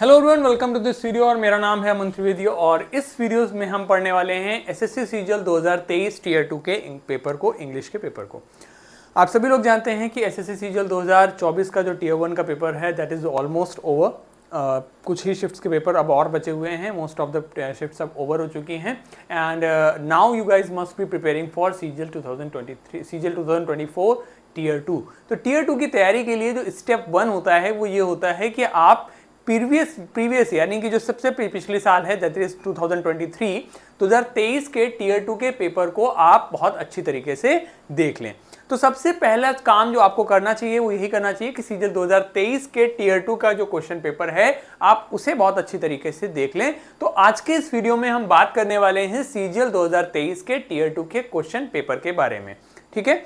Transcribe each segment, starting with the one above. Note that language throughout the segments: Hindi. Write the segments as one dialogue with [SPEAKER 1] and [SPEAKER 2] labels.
[SPEAKER 1] Hello everyone welcome to this video और मेरा नाम है अमन त्रिवेदी और इस वीडियोस में हम पढ़ने वाले हैं एसएससी सीजल 2023 टीयर टू के पेपर को इंग्लिश के पेपर को आप सभी लोग जानते हैं कि एसएससी सीजल 2024 का जो टीयर वन का पेपर है दैट इज़ ऑलमोस्ट ओवर कुछ ही शिफ्ट्स के पेपर अब और बचे हुए हैं मोस्ट ऑफ द शिफ्ट्स अब ओवर हो चुकी हैं and now you guys must be preparing for CGL 2023 CGL 2024 tier two तो टीयर टू की तैयारी के लिए जो स्टेप वन होता है वो ये होता है कि आप प्रीवियस प्रीवियस यानी कि जो सबसे पिछले साल है दैट इज 2023 2023 तो के टीयर टू के पेपर को आप बहुत अच्छी तरीके से देख लें तो सबसे पहला काम जो आपको करना चाहिए वो यही करना चाहिए कि सीजन 2023 के टीयर टू का जो क्वेश्चन पेपर है आप उसे बहुत अच्छी तरीके से देख लें तो आज के इस वीडियो में हम बात करने वाले हैं सीजीएल 2023 के टीयर टू के क्वेश्चन पेपर के बारे में ठीक है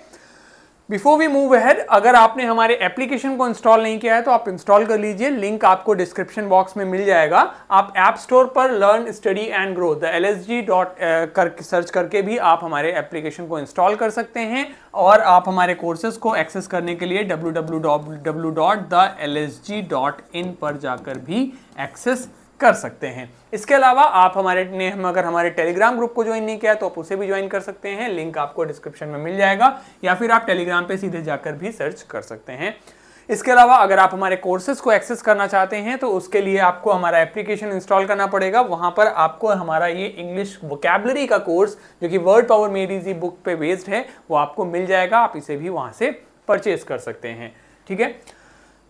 [SPEAKER 1] बिफोर वी मूव अहेड अगर आपने हमारे एप्लीकेशन को इंस्टॉल नहीं किया है तो आप इंस्टॉल कर लीजिए लिंक आपको डिस्क्रिप्शन बॉक्स में मिल जाएगा आप ऐप स्टोर पर learn study and grow the L dot कर सर्च करके भी आप हमारे एप्लीकेशन को इंस्टॉल कर सकते हैं और आप हमारे कोर्सेज को एक्सेस करने के लिए W W W dot the L S G dot in पर जाकर भी एक्सेस कर सकते हैं इसके अलावा आप हमारे ने हम अगर हमारे टेलीग्राम ग्रुप को ज्वाइन नहीं किया तो आप उसे भी ज्वाइन कर सकते हैं लिंक आपको डिस्क्रिप्शन में मिल जाएगा या फिर आप टेलीग्राम पे सीधे जाकर भी सर्च कर सकते हैं इसके अलावा अगर आप हमारे कोर्सेज को एक्सेस करना चाहते हैं तो उसके लिए आपको हमारा एप्लीकेशन इंस्टॉल करना पड़ेगा वहां पर आपको हमारा ये इंग्लिश वोकेबलरी का कोर्स जो कि वर्ड पावर मेड बुक पे बेस्ड है वो आपको मिल जाएगा आप इसे भी वहां से परचेज कर सकते हैं ठीक है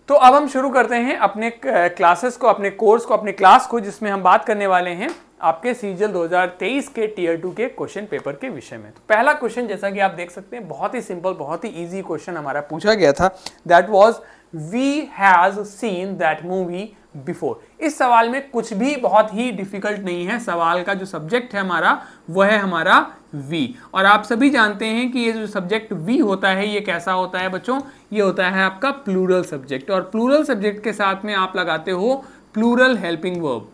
[SPEAKER 1] तो अब हम शुरू करते हैं अपने क्लासेस को अपने कोर्स को अपने क्लास को जिसमें हम बात करने वाले हैं आपके सीजल 2023 के टीयर टू के क्वेश्चन पेपर के विषय में तो पहला क्वेश्चन जैसा कि आप देख सकते हैं बहुत ही सिंपल बहुत ही इजी क्वेश्चन हमारा पूछा गया था that was we has seen that movie before इस सवाल में कुछ भी बहुत ही डिफिकल्ट नहीं है सवाल का जो सब्जेक्ट है हमारा वह है हमारा वी और आप सभी जानते हैं कि ये जो सब्जेक्ट वी होता है ये कैसा होता है बच्चों ये होता है आपका प्लूरल सब्जेक्ट और प्लूरल सब्जेक्ट के साथ में आप लगाते हो प्लूरल हेल्पिंग वर्ब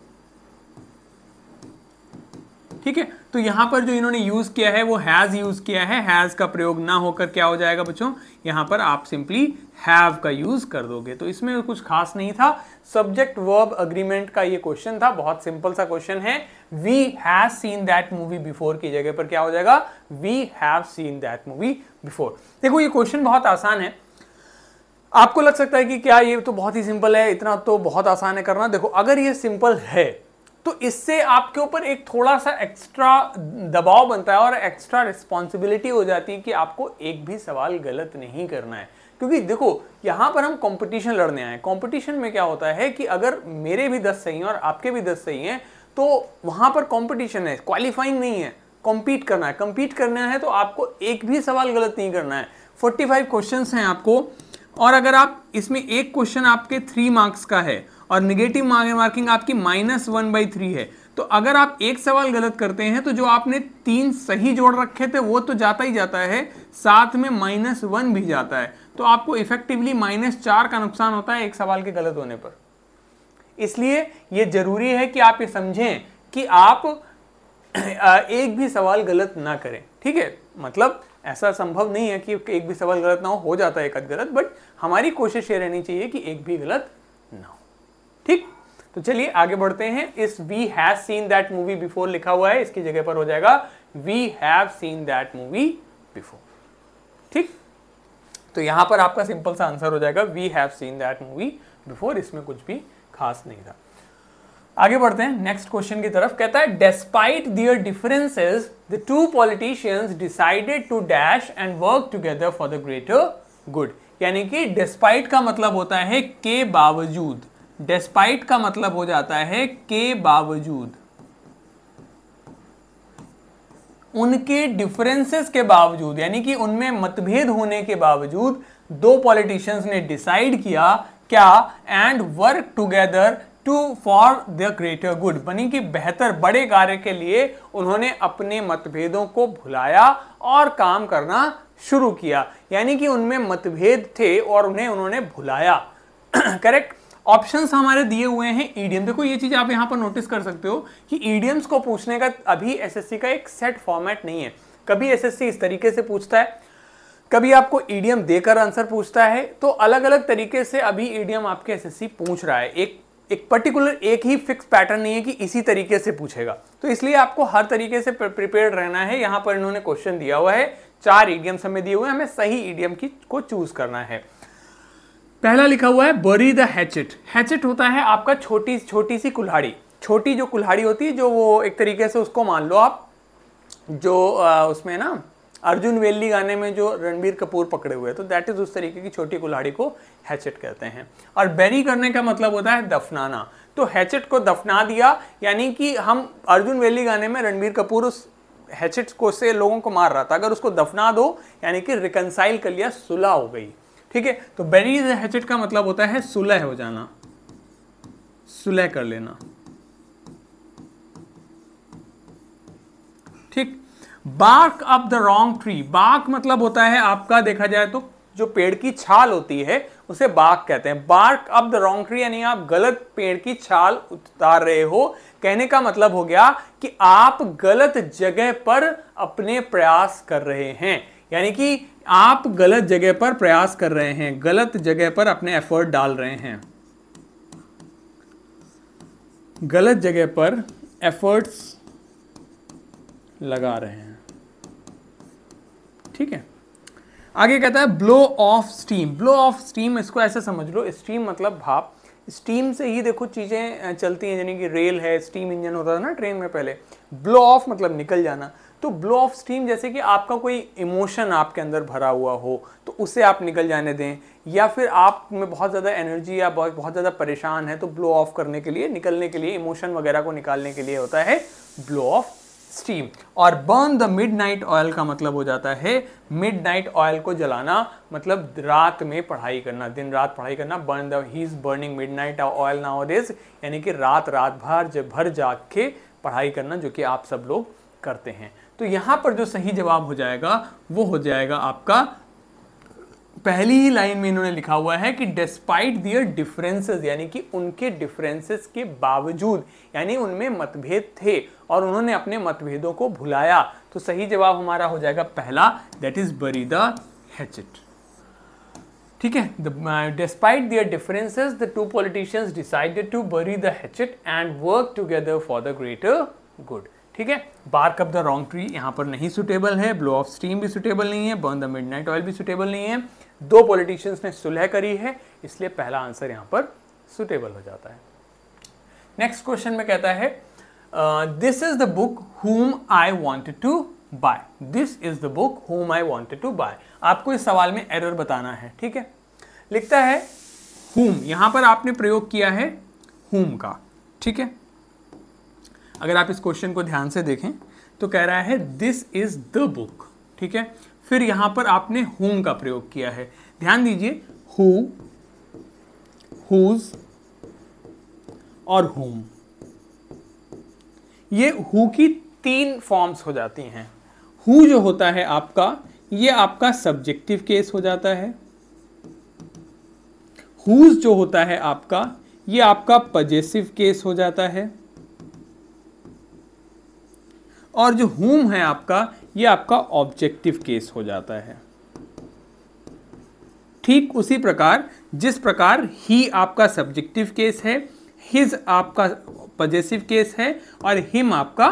[SPEAKER 1] ठीक है तो यहां पर जो इन्होंने यूज़ किया है वो हैज़ यूज़ किया है हैज़ का प्रयोग ना होकर क्या हो जाएगा बच्चों यहां पर आप सिंपली हैव का यूज़ कर दोगे तो इसमें कुछ खास नहीं था सब्जेक्ट वर्ब अग्रीमेंट का ये क्वेश्चन था बहुत सिंपल सा क्वेश्चन है we have seen that movie before की जगह पर क्या हो जाएगा we have seen that movie before देखो ये क्वेश्चन बहुत आसान है आपको लग सकता है कि क्या ये तो बहुत ही सिंपल है इतना तो बहुत आसान है करना देखो अगर ये सिंपल है तो इससे आपके ऊपर एक थोड़ा सा एक्स्ट्रा दबाव बनता है और एक्स्ट्रा रिस्पॉन्सिबिलिटी हो जाती है कि आपको एक भी सवाल गलत नहीं करना है क्योंकि देखो यहाँ पर हम कंपटीशन लड़ने आए कॉम्पिटिशन में क्या होता है कि अगर मेरे भी दस सही हैं और आपके भी दस सही हैं तो वहाँ पर कॉम्पिटिशन है क्वालिफाइंग नहीं है कॉम्पीट करना है कम्पीट करना है तो आपको एक भी सवाल गलत नहीं करना है 45 क्वेश्चंस हैं आपको और अगर आप इसमें एक क्वेश्चन आपके थ्री मार्क्स का है और निगेटिव मार्किंग आपकी माइनस वन बाई थ्री है तो अगर आप एक सवाल गलत करते हैं तो जो आपने तीन सही जोड़ रखे थे वो तो जाता ही जाता है साथ में माइनस वन भी जाता है तो आपको इफेक्टिवली माइनस चार का नुकसान होता है एक सवाल के गलत होने पर इसलिए ये जरूरी है कि आप ये समझें कि आप एक भी सवाल गलत ना करें ठीक है मतलब ऐसा संभव नहीं है कि एक भी सवाल गलत ना हो हो जाता है एक गलत बट हमारी कोशिश ये रहनी चाहिए कि एक भी गलत ठीक तो चलिए आगे बढ़ते हैं इस we have seen that movie before लिखा हुआ है इसकी जगह पर हो जाएगा we have seen that movie before ठीक तो यहां पर आपका सिंपल सा आंसर हो जाएगा we have seen that movie before इसमें कुछ भी खास नहीं था आगे बढ़ते हैं नेक्स्ट क्वेश्चन की तरफ कहता है despite their differences the two politicians decided to dash and work together for the greater good यानी कि डिस्पाइट का मतलब होता है के बावजूद डेस्पाइट का मतलब हो जाता है के बावजूद उनके डिफरेंसेस के बावजूद यानी कि उनमें मतभेद होने के बावजूद दो पॉलिटिशियंस ने डिसाइड किया क्या and work together to for the greater good यानी कि बेहतर बड़े कार्य के लिए उन्होंने अपने मतभेदों को भुलाया और काम करना शुरू किया यानी कि उनमें मतभेद थे और उन्हें उन्होंने भुलाया करेक्ट ऑप्शंस हमारे दिए हुए हैं ईडीएम e देखो ये चीज आप यहाँ पर नोटिस कर सकते हो कि ईडीएम्स e को पूछने का अभी एसएससी का एक सेट फॉर्मेट नहीं है कभी एसएससी इस तरीके से पूछता है कभी आपको ईडीएम e देकर आंसर पूछता है तो अलग अलग तरीके से अभी ईडीएम आपके एस पूछ रहा है एक एक पर्टिकुलर एक ही फिक्स पैटर्न नहीं है कि इसी तरीके से पूछेगा तो इसलिए आपको हर तरीके से प्रिपेयर रहना है यहाँ पर इन्होंने क्वेश्चन दिया हुआ है चार ईडीएम्स हमें दिए हुए हैं हमें सही ईडीएम की को चूज करना है पहला लिखा हुआ है बरी द हैचेट हैचेट होता है आपका छोटी छोटी सी कुल्हाड़ी छोटी जो कुल्हाड़ी होती है जो वो एक तरीके से उसको मान लो आप जो आ, उसमें ना अर्जुन वेली गाने में जो रणबीर कपूर पकड़े हुए तो दैट इज़ उस तरीके की छोटी कुल्हाड़ी को हैचेट कहते हैं और बेरी करने का मतलब होता है दफनाना तो हैचेट को दफना दिया यानी कि हम अर्जुन वेली गाने में रणबीर कपूर उस हैचेट को से लोगों को मार रहा था अगर उसको दफना दो यानी कि रिकनसाइल कर लिया सुलह हो गई ठीक है तो बेरीज हैचेट का मतलब होता है सुलह हो जाना सुलह कर लेना ठीक bark up the wrong tree bark मतलब होता है आपका देखा जाए तो जो पेड़ की छाल होती है उसे बार्क कहते हैं bark up the wrong tree यानी आप गलत पेड़ की छाल उतार रहे हो कहने का मतलब हो गया कि आप गलत जगह पर अपने प्रयास कर रहे हैं यानी कि आप गलत जगह पर प्रयास कर रहे हैं गलत जगह पर अपने एफर्ट डाल रहे हैं गलत जगह पर एफर्ट्स लगा रहे हैं ठीक है आगे कहता है blow off steam blow off steam इसको ऐसे समझ लो स्टीम मतलब भाप स्टीम से ही देखो चीज़ें चलती हैं यानी कि रेल है स्टीम इंजन होता था ना ट्रेन में पहले ब्लो ऑफ मतलब निकल जाना तो ब्लो ऑफ स्टीम जैसे कि आपका कोई इमोशन आपके अंदर भरा हुआ हो तो उसे आप निकल जाने दें या फिर आप में बहुत ज़्यादा एनर्जी या बहुत बहुत ज़्यादा परेशान है तो ब्लो ऑफ करने के लिए निकलने के लिए इमोशन वगैरह को निकालने के लिए होता है ब्लो ऑफ स्टीम और burn the midnight oil का मतलब हो जाता है मिड नाइट ऑयल को जलाना मतलब रात में पढ़ाई करना दिन रात पढ़ाई करना burn the he is burning midnight oil now is यानी कि रात रात भर जब भर जाग के पढ़ाई करना जो कि आप सब लोग करते हैं तो यहां पर जो सही जवाब हो जाएगा वो हो जाएगा आपका पहली ही लाइन में इन्होंने लिखा हुआ है कि डिस्पाइट दियर डिफरेंसेस यानी कि उनके डिफरेंसेस के बावजूद यानी उनमें मतभेद थे और उन्होंने अपने मतभेदों को भुलाया तो सही जवाब हमारा हो जाएगा पहला that is bury the hatchet ठीक है despite their differences the two politicians decided to bury the hatchet and work together for the greater good ठीक है bark up the wrong tree यहाँ पर नहीं सुटेबल है ब्लो ऑफ स्टीम भी सुटेबल नहीं है बर्न द नाइट ऑयल भी सुटेबल नहीं है दो पॉलिटिशियंस ने सुलह करी है इसलिए पहला आंसर यहाँ पर सुटेबल हो जाता है नेक्स्ट क्वेश्चन में कहता है this is the book whom I want to buy this is the book whom I wanted to bye आपको इस सवाल में एरर बताना है ठीक है लिखता है हुम यहां पर आपने प्रयोग किया है हुम का ठीक है अगर आप इस क्वेश्चन को ध्यान से देखें तो कह रहा है दिस इज द बुक ठीक है फिर यहां पर आपने होम का प्रयोग किया है ध्यान दीजिए हु हुज और होम ये हु की तीन फॉर्म्स हो जाती हैं हु जो होता है आपका ये आपका सब्जेक्टिव केस हो जाता है हुज जो होता है आपका ये आपका पजेसिव केस हो जाता है और जो होम है आपका ये आपका ऑब्जेक्टिव केस हो जाता है ठीक उसी प्रकार जिस प्रकार ही आपका सब्जेक्टिव केस है हिज आपका पजेसिव केस है और हिम आपका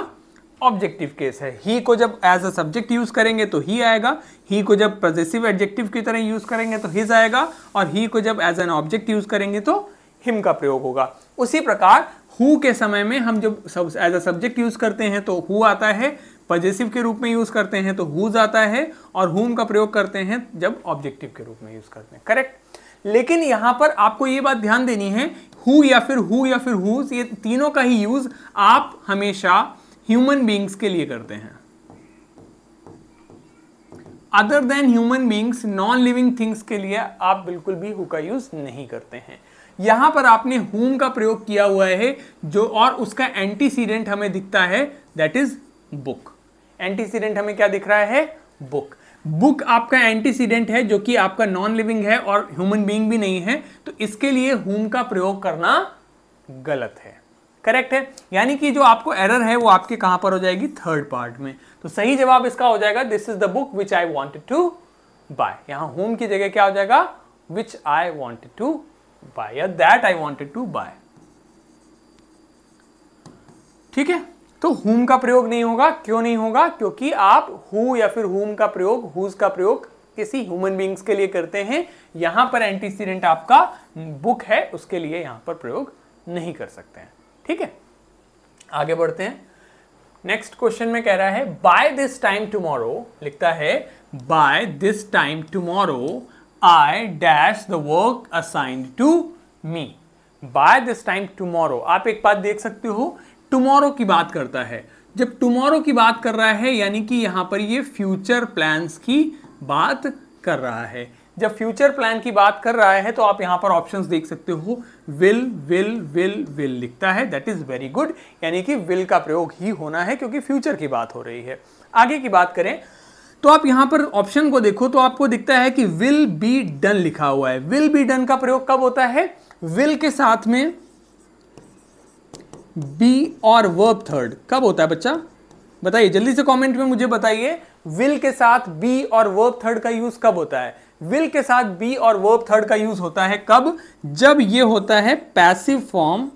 [SPEAKER 1] ऑब्जेक्टिव केस है ही को जब एज अ सब्जेक्ट यूज करेंगे तो ही आएगा ही को जब पजेसिव एडजेक्टिव की तरह यूज करेंगे तो हिज आएगा और ही को जब एज एन ऑब्जेक्ट यूज करेंगे तो हिम का प्रयोग होगा उसी प्रकार हु के समय में हम जब एज अ सब्जेक्ट यूज़ करते हैं तो हु आता है पजेसिव के रूप में यूज़ करते हैं तो हुज आता है और हुम का प्रयोग करते हैं जब ऑब्जेक्टिव के रूप में यूज़ करते हैं करेक्ट लेकिन यहां पर आपको ये बात ध्यान देनी है हु या फिर हु या फिर हुज ये तीनों का ही यूज़ आप हमेशा ह्यूमन बींग्स के लिए करते हैं other than human beings non living things के लिए आप बिल्कुल भी हु का यूज़ नहीं करते हैं यहां पर आपने हुम का प्रयोग किया हुआ है जो और उसका एंटीसीडेंट हमें दिखता है दैट इज बुक एंटीसीडेंट हमें क्या दिख रहा है बुक बुक आपका एंटीसीडेंट है जो कि आपका नॉन लिविंग है और ह्यूमन बीइंग भी नहीं है तो इसके लिए हुम का प्रयोग करना गलत है करेक्ट है यानी कि जो आपको एरर है वो आपके कहां पर हो जाएगी थर्ड पार्ट में तो सही जवाब इसका हो जाएगा this is the book which I wanted to buy यहां होम की जगह क्या हो जाएगा which I wanted to buyer that I wanted to buy. ठीक है तो whom का प्रयोग नहीं होगा क्यों नहीं होगा क्योंकि आप who या फिर whom का प्रयोग whose का प्रयोग किसी ह्यूमन बींग्स के लिए करते हैं यहां पर एंटीसीडेंट आपका बुक है उसके लिए यहां पर प्रयोग नहीं कर सकते हैं ठीक है आगे बढ़ते हैं नेक्स्ट क्वेश्चन में कह रहा है बाय दिस टाइम टुमारो लिखता है by this time tomorrow I dash the work assigned to me by this time tomorrow आप एक बात देख सकते हो टुमारो की बात करता है जब टुमारो की बात कर रहा है यानी कि यहाँ पर ये फ्यूचर प्लान्स की बात कर रहा है जब फ्यूचर प्लान की बात कर रहा है तो आप यहाँ पर ऑप्शंस देख सकते हो विल विल विल विल लिखता है दैट इज़ वेरी गुड यानी कि विल का प्रयोग ही होना है क्योंकि फ्यूचर की बात हो रही है आगे की बात करें तो आप यहां पर ऑप्शन को देखो तो आपको दिखता है कि विल बी डन लिखा हुआ है विल बी डन का प्रयोग कब होता है विल के साथ में बी और वर्ब थर्ड कब होता है बच्चा बताइए जल्दी से कमेंट में मुझे बताइए विल के साथ बी और वर्ब थर्ड का यूज कब होता है विल के साथ बी और वर्ब थर्ड का यूज होता है कब जब यह होता है passive form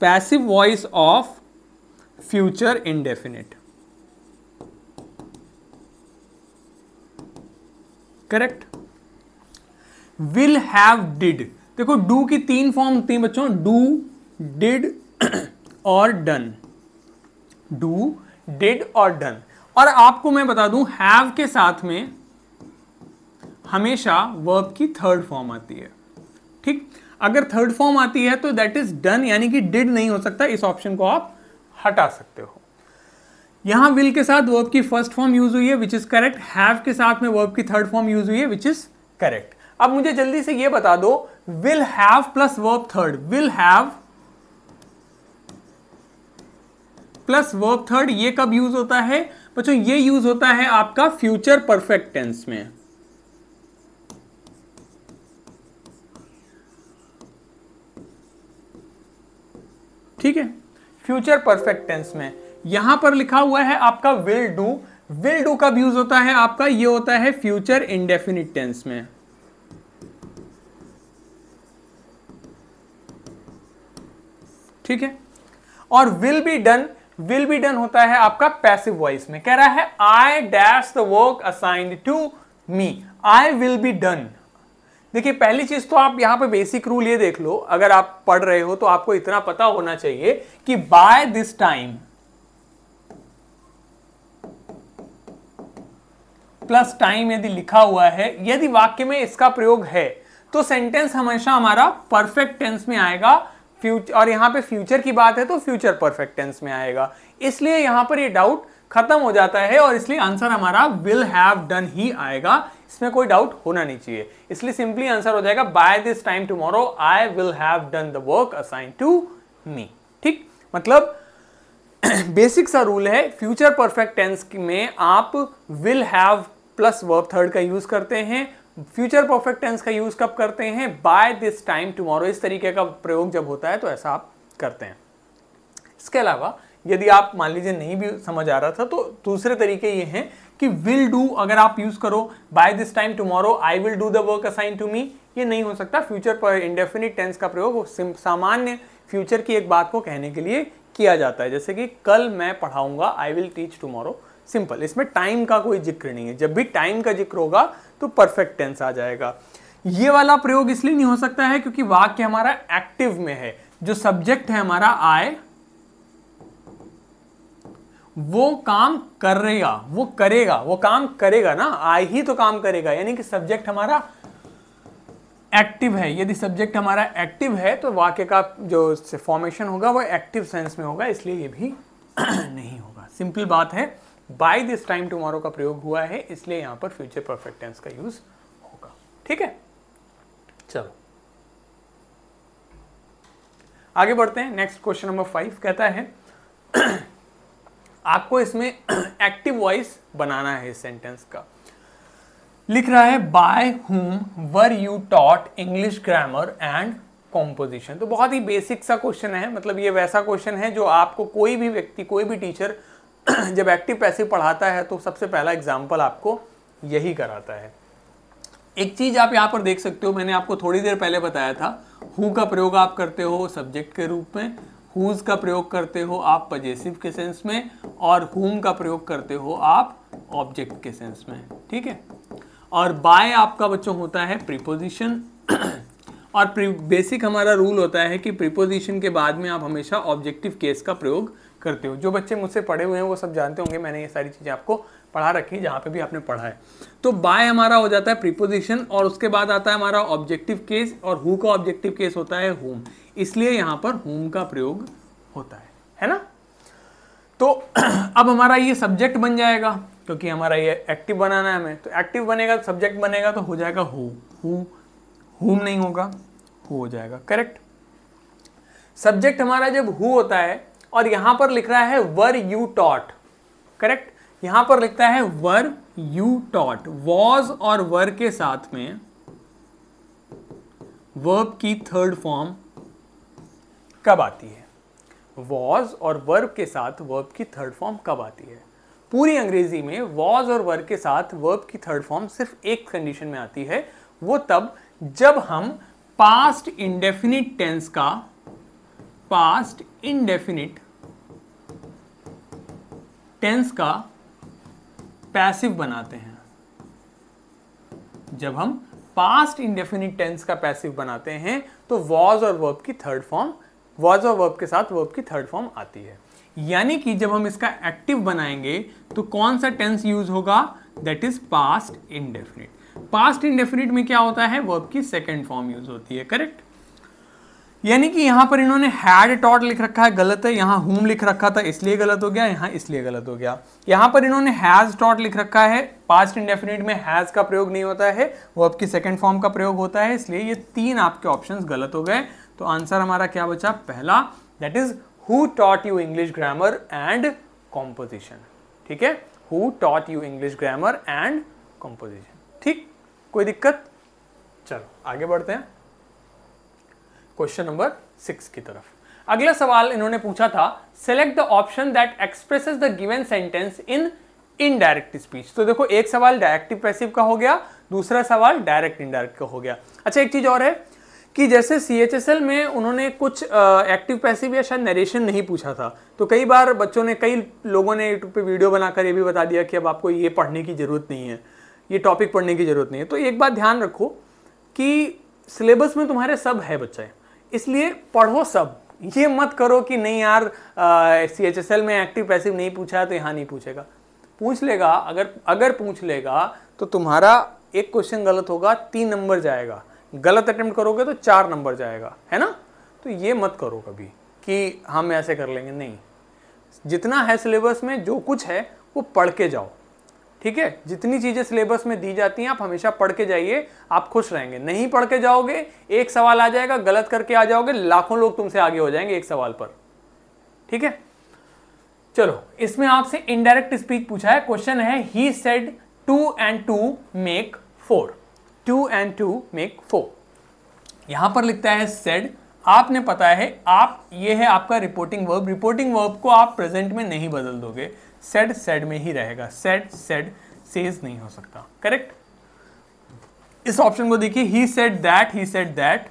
[SPEAKER 1] passive voice of future indefinite correct will have did देखो डू की तीन फॉर्म होती है बच्चों डू डिड और डन डू डिड और डन और आपको मैं बता दूं हैव के साथ में हमेशा वर्ब की थर्ड फॉर्म आती है ठीक अगर थर्ड फॉर्म आती है तो दैट इज डन यानी कि डिड नहीं हो सकता इस ऑप्शन को आप हटा सकते हो यहाँ विल के साथ वर्ब की फर्स्ट फॉर्म यूज हुई है विच इज़ करेक्ट हैव के साथ में वर्ब की थर्ड फॉर्म यूज हुई है विच इज़ करेक्ट अब मुझे जल्दी से यह बता दो will have plus verb third will have plus verb third ये कब यूज होता है बच्चों ये यूज होता है आपका फ्यूचर परफेक्ट टेंस में ठीक है फ्यूचर परफेक्ट टेंस में यहां पर लिखा हुआ है आपका विल डू विल डू कब यूज होता है आपका ये होता है फ्यूचर इंडेफिनिट टेंस में ठीक है और will be done will be done होता है आपका पैसिव वॉइस में कह रहा है I dash the work assigned to me I will be done देखिए पहली चीज तो आप यहां पे बेसिक रूल ये देख लो अगर आप पढ़ रहे हो तो आपको इतना पता होना चाहिए कि by this time plus time यदि लिखा हुआ है यदि वाक्य में इसका प्रयोग है तो सेंटेंस हमेशा हमारा परफेक्ट टेंस में आएगा फ्यूचर और यहाँ पे फ्यूचर की बात है तो फ्यूचर परफेक्ट टेंस में आएगा इसलिए यहाँ पर ये डाउट खत्म हो जाता है और इसलिए आंसर हमारा विल हैव डन ही आएगा इसमें कोई डाउट होना नहीं चाहिए इसलिए सिंपली आंसर हो जाएगा by this time tomorrow I will have done the work assign to me ठीक मतलब बेसिक सा रूल है फ्यूचर परफेक्ट टेंस में आप will have plus verb third का यूज करते हैं फ्यूचर परफेक्ट टेंस का यूज कब करते हैं बाय दिस टाइम टुमारो इस तरीके का प्रयोग जब होता है तो ऐसा आप करते हैं इसके अलावा यदि आप मान लीजिए नहीं भी समझ आ रहा था तो दूसरे तरीके ये हैं कि विल डू अगर आप यूज करो by this time tomorrow I will do the work assign to me ये नहीं हो सकता फ्यूचर पर इंडेफिनिट टेंस का प्रयोग सामान्य फ्यूचर की एक बात को कहने के लिए किया जाता है जैसे कि कल मैं पढ़ाऊंगा I will teach tomorrow simple इसमें टाइम का कोई जिक्र नहीं है जब भी टाइम का जिक्र होगा तो परफेक्ट टेंस आ जाएगा ये वाला प्रयोग इसलिए नहीं हो सकता है क्योंकि वाक्य हमारा एक्टिव में है जो सब्जेक्ट है हमारा आय वो काम करेगा वो करेगा वो काम करेगा ना आई ही तो काम करेगा यानी कि सब्जेक्ट हमारा एक्टिव है यदि सब्जेक्ट हमारा एक्टिव है तो वाक्य का जो फॉर्मेशन होगा वो एक्टिव सेंस में होगा इसलिए ये भी नहीं होगा सिंपल बात है बाय दिस टाइम टुमारो का प्रयोग हुआ है इसलिए यहां पर फ्यूचर परफेक्ट टेंस का यूज होगा ठीक है चलो आगे बढ़ते हैं नेक्स्ट क्वेश्चन नंबर फाइव कहता है आपको इसमें एक्टिव वॉइस बनाना है इस सेंटेंस का लिख रहा है by whom were you taught English grammar and composition तो बहुत ही बेसिक सा क्वेश्चन है मतलब ये वैसा क्वेश्चन है जो आपको कोई भी व्यक्ति कोई भी टीचर जब एक्टिव पैसिव पढ़ाता है तो सबसे पहला एग्जाम्पल आपको यही कराता है एक चीज़ आप यहाँ पर देख सकते हो मैंने आपको थोड़ी देर पहले बताया था हु का प्रयोग आप करते हो सब्जेक्ट के रूप में हुज का प्रयोग करते हो आप पजेसिव के सेंस में और हुम का प्रयोग करते हो आप ऑब्जेक्ट के सेंस में ठीक है और बाय आपका बच्चों होता है प्रीपोजिशन और बेसिक हमारा रूल होता है कि प्रीपोजिशन के बाद में आप हमेशा ऑब्जेक्टिव केस का प्रयोग करते हो जो बच्चे मुझसे पढ़े हुए हैं वो सब जानते होंगे मैंने ये सारी चीज़ें आपको पढ़ा रखी है जहाँ पे भी आपने पढ़ा है तो बाय हमारा हो जाता है प्रीपोजिशन और उसके बाद आता है हमारा ऑब्जेक्टिव केस और हु का ऑब्जेक्टिव केस होता है होम इसलिए यहाँ पर होम का प्रयोग होता है है ना तो अब हमारा ये सब्जेक्ट बन जाएगा क्योंकि हमारा ये एक्टिव बनाना है हमें तो एक्टिव बनेगा सब्जेक्ट बनेगा तो हो जाएगा हो हु हुम नहीं होगा हो जाएगा करेक्ट सब्जेक्ट हमारा जब हु होता है और यहां पर लिख रहा है वर यू टॉट करेक्ट यहां पर लिखता है वर यू टॉट वॉज और वर के साथ में वर्ब की थर्ड फॉर्म कब आती है वॉज और वर्ब के साथ वर्ब की थर्ड फॉर्म कब आती है पूरी अंग्रेजी में वॉज और वर्ब के साथ वर्ब की थर्ड फॉर्म सिर्फ एक कंडीशन में आती है वो तब जब हम पास्ट इंडेफिनिट टेंस का पास्ट इंडेफिनिट टेंस का पैसिव बनाते हैं जब हम पास्ट इंडेफिनिट टेंस का पैसिव बनाते हैं तो वॉज और वर्ब की थर्ड फॉर्म वॉज और वर्ब के साथ वर्ब की थर्ड फॉर्म आती है यानी कि जब हम इसका एक्टिव बनाएंगे तो कौन सा टेंस यूज होगा that is past indefinite past indefinite में क्या होता है वर्ब की सेकेंड फॉर्म यूज होती है करेक्ट यानी कि यहां पर इन्होंने हैड टॉट लिख रखा है गलत है यहां हुम लिख रखा था इसलिए गलत हो गया यहाँ इसलिए गलत हो गया यहाँ पर इन्होंने हैज़ टॉट लिख रखा है पास्ट इंडेफिनिट में हैज़ का प्रयोग नहीं होता है वो आपकी सेकेंड फॉर्म का प्रयोग होता है इसलिए ये तीन आपके ऑप्शन गलत हो गए तो आंसर हमारा क्या बचा पहला that is who taught you English grammar and composition ठीक है who taught you English grammar and composition ठीक कोई दिक्कत चलो आगे बढ़ते हैं क्वेश्चन नंबर सिक्स की तरफ अगला सवाल इन्होंने पूछा था select the option that expresses the given sentence in indirect speech तो देखो एक सवाल डायरेक्टिव पैसिव का हो गया दूसरा सवाल डायरेक्ट इनडायरेक्ट का हो गया अच्छा एक चीज और है कि जैसे सी एच एस एल में उन्होंने कुछ एक्टिव पैसिव या शायद नरेशन नहीं पूछा था तो कई बार बच्चों ने कई लोगों ने यूट्यूब पे वीडियो बनाकर ये भी बता दिया कि अब आपको ये पढ़ने की ज़रूरत नहीं है ये टॉपिक पढ़ने की ज़रूरत नहीं है तो एक बात ध्यान रखो कि सिलेबस में तुम्हारे सब है बच्चे इसलिए पढ़ो सब ये मत करो कि नहीं यार सी एच एस एल में एक्टिव पैसिव नहीं पूछा है तो यहाँ नहीं पूछेगा पूछ लेगा अगर अगर पूछ लेगा तो तुम्हारा एक क्वेश्चन गलत होगा तीन नंबर जाएगा गलत अटेम्प्ट करोगे तो चार नंबर जाएगा है ना तो ये मत करो कभी कि हम ऐसे कर लेंगे नहीं जितना है सिलेबस में जो कुछ है वो पढ़ के जाओ ठीक है जितनी चीज़ें सिलेबस में दी जाती हैं आप हमेशा पढ़ के जाइए आप खुश रहेंगे नहीं पढ़ के जाओगे एक सवाल आ जाएगा गलत करके आ जाओगे लाखों लोग तुमसे आगे हो जाएंगे एक सवाल पर ठीक है चलो इसमें आपसे इनडायरेक्ट स्पीच पूछा है क्वेश्चन है he said two and two make four two and two make four यहां पर लिखता है सेड आपने पता है आप ये है आपका रिपोर्टिंग वर्ब रिपोर्टिंग वर्ब को आप प्रेजेंट में नहीं बदल दोगे सेड सेड में ही रहेगा सेड सेड सेज नहीं हो सकता करेक्ट इस ऑप्शन को देखिए he said that he said that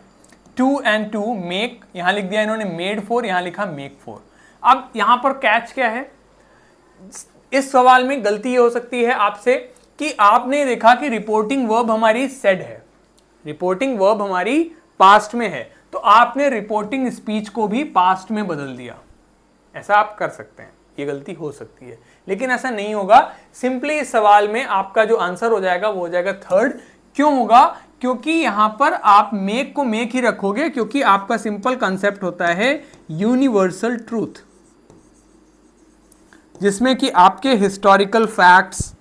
[SPEAKER 1] two and two make यहां लिख दिया इन्होंने मेड फोर यहां लिखा मेक फोर अब यहां पर कैच क्या है इस सवाल में गलती ये हो सकती है आपसे कि आपने देखा कि रिपोर्टिंग वर्ब हमारी सेड है रिपोर्टिंग वर्ब हमारी पास्ट में है तो आपने रिपोर्टिंग स्पीच को भी पास्ट में बदल दिया ऐसा आप कर सकते हैं ये गलती हो सकती है लेकिन ऐसा नहीं होगा सिंपली इस सवाल में आपका जो आंसर हो जाएगा वो हो जाएगा थर्ड क्यों होगा क्योंकि यहां पर आप मेक को मेक ही रखोगे क्योंकि आपका सिंपल कंसेप्ट होता है यूनिवर्सल ट्रूथ जिसमें कि आपके हिस्टोरिकल फैक्ट्स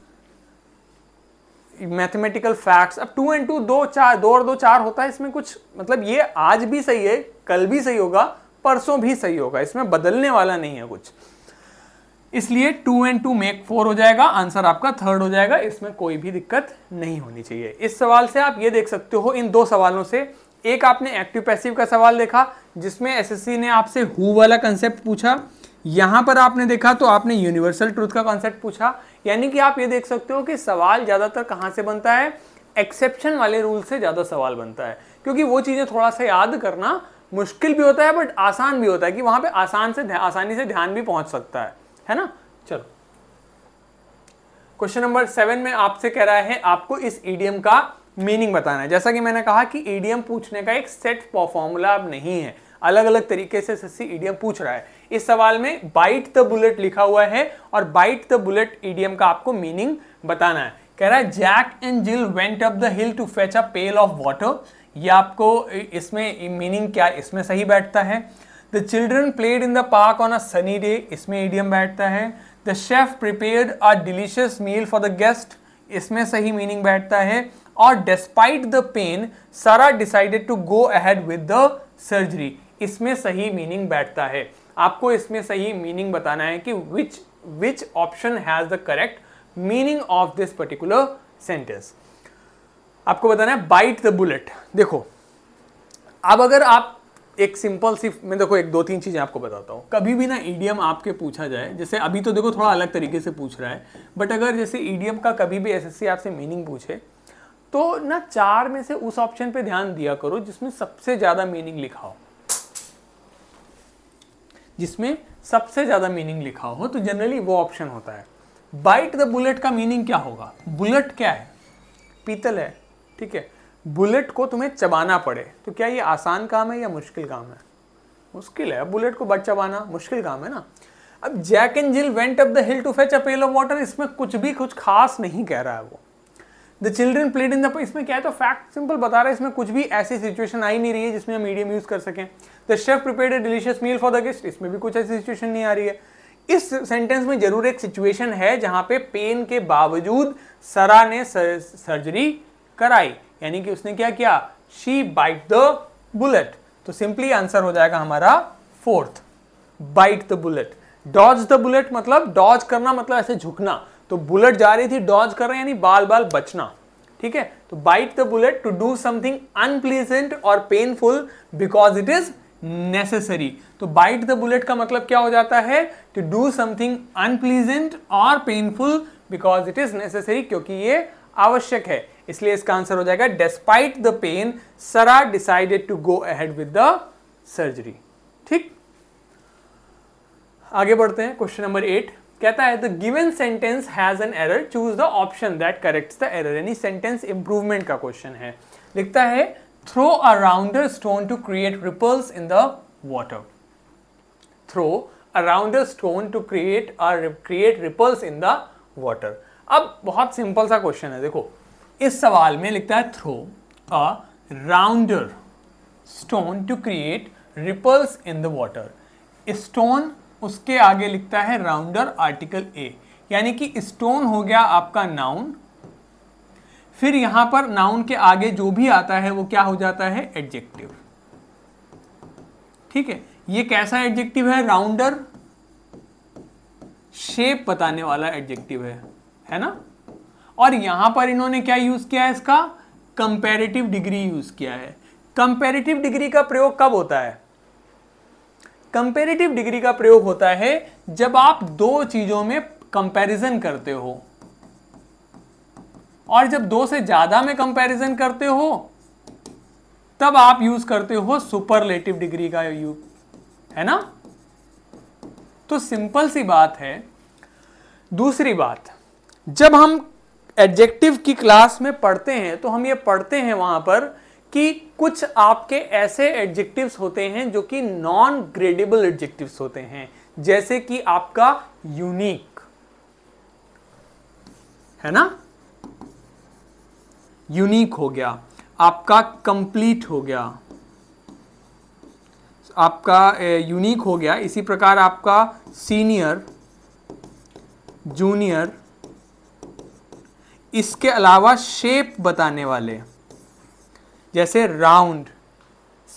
[SPEAKER 1] मैथमेटिकल फैक्ट्स अब टू एंड टू दो चार दो और दो चार होता है इसमें कुछ मतलब ये आज भी सही है कल भी सही होगा परसों भी सही होगा इसमें बदलने वाला नहीं है कुछ इसलिए two and two make four हो जाएगा आंसर आपका थर्ड हो जाएगा इसमें कोई भी दिक्कत नहीं होनी चाहिए इस सवाल से आप ये देख सकते हो इन दो सवालों से एक आपने एक्टिव पैसिव का सवाल देखा जिसमें एसएससी ने आपसे हु वाला कंसेप्ट पूछा यहाँ पर आपने देखा तो आपने यूनिवर्सल ट्रूथ का कॉन्सेप्ट पूछा यानी कि आप ये देख सकते हो कि सवाल ज़्यादातर कहाँ से बनता है एक्सेप्शन वाले रूल से ज़्यादा सवाल बनता है क्योंकि वो चीज़ें थोड़ा सा याद करना मुश्किल भी होता है बट आसान भी होता है कि वहाँ पे आसान से आसानी से ध्यान भी पहुँच सकता है है ना चलो क्वेश्चन नंबर सेवन में आपसे कह रहा है आपको इस ईडीएम का मीनिंग बताना है जैसा कि मैंने कहा कि ईडीएम पूछने का एक सेट फॉर्मूला अब नहीं है अलग अलग तरीके से सस्सी ईडीएम पूछ रहा है इस सवाल में बाइट द बुलेट लिखा हुआ है और बाइट द बुलेट ईडीएम का आपको मीनिंग बताना है कह रहा है Jack and Jill went up the hill to fetch a pail of water ये आपको इसमें मीनिंग क्या इसमें सही बैठता है the children played in the park on a sunny day इसमें एडियम बैठता है the chef prepared a delicious meal for the guest इसमें सही मीनिंग बैठता है और despite the pain Sara decided to go ahead with the surgery इसमें सही मीनिंग बैठता है आपको इसमें सही मीनिंग बताना है कि which which option has the correct meaning of this particular sentence आपको बताना है बाइट द बुलेट देखो अब अगर आप एक सिंपल सी मैं देखो एक दो तीन चीज़ें आपको बताता हूँ कभी भी ना ईडीएम e आपके पूछा जाए जैसे अभी तो देखो थोड़ा अलग तरीके से पूछ रहा है बट अगर जैसे ईडीएम e का कभी भी एसएससी आपसे मीनिंग पूछे तो ना चार में से उस ऑप्शन पे ध्यान दिया करो जिसमें सबसे ज़्यादा मीनिंग लिखा हो जिसमें सबसे ज़्यादा मीनिंग लिखा हो तो जनरली वो ऑप्शन होता है बाइट द बुलेट का मीनिंग क्या होगा बुलेट क्या है पीतल है ठीक है बुलेट को तुम्हें चबाना पड़े तो क्या ये आसान काम है या मुश्किल काम है मुश्किल है बुलेट को बट चबाना मुश्किल काम है ना अब Jack and Jill went up the hill to fetch a pail of water इसमें कुछ भी कुछ खास नहीं कह रहा है वो the children played in the इसमें क्या है तो फैक्ट सिंपल बता रहा है इसमें कुछ भी ऐसी सिचुएशन आई नहीं रही है जिसमें हम मीडियम यूज कर सकें the chef prepare delicious meal for the guest इसमें भी कुछ ऐसी सिचुएशन नहीं आ रही है इस सेंटेंस में जरूर एक सिचुएशन है जहां पे पेन के बावजूद सरा ने सर्जरी कराई यानी कि उसने क्या किया शी बाइट द बुलेट तो सिंपली आंसर हो जाएगा हमारा fourth bite the bullet dodge the bullet मतलब डॉज करना मतलब ऐसे झुकना तो बुलेट जा रही थी डॉज कर रहे यानी बाल बाल बचना ठीक है तो bite the bullet to do something unpleasant और painful because it is necessary तो बाइट द बुलेट का मतलब क्या हो जाता है टू डू समथिंग अनप्लीजेंट और painful because it is necessary क्योंकि ये आवश्यक है इसलिए इसका आंसर हो जाएगा despite the pain Sara decided to go ahead with the surgery ठीक आगे बढ़ते हैं क्वेश्चन नंबर एट कहता है the given sentence has an error choose the option that corrects the error यानी सेंटेंस इंप्रूवमेंट का क्वेश्चन है लिखता है throw a rounder stone to create ripples in the water throw a rounder stone to create create ripples in the water अब बहुत सिंपल सा क्वेश्चन है देखो इस सवाल में लिखता है throw a rounder stone to create ripples in the water stone उसके आगे लिखता है राउंडर आर्टिकल ए यानी कि स्टोन हो गया आपका नाउन फिर यहां पर नाउन के आगे जो भी आता है वो क्या हो जाता है एडजेक्टिव ठीक है ये कैसा एडजेक्टिव है राउंडर शेप बताने वाला एडजेक्टिव है है ना और यहां पर इन्होंने क्या यूज़ किया है इसका कंपेरेटिव डिग्री यूज़ किया है कंपेरेटिव डिग्री का प्रयोग कब होता है कंपेरेटिव डिग्री का प्रयोग होता है जब आप दो चीज़ों में कंपैरिजन करते हो और जब दो से ज़्यादा में कंपैरिजन करते हो तब आप यूज़ करते हो सुपरलेटिव डिग्री का यू है ना तो सिंपल सी बात है दूसरी बात जब हम एडजेक्टिव की क्लास में पढ़ते हैं तो हम ये पढ़ते हैं वहां पर कि कुछ आपके ऐसे एडजेक्टिव्स होते हैं जो कि नॉन ग्रेडेबल एडजेक्टिव्स होते हैं जैसे कि आपका यूनिक है ना यूनिक हो गया आपका कंप्लीट हो गया आपका यूनिक हो गया इसी प्रकार आपका सीनियर जूनियर इसके अलावा शेप बताने वाले जैसे राउंड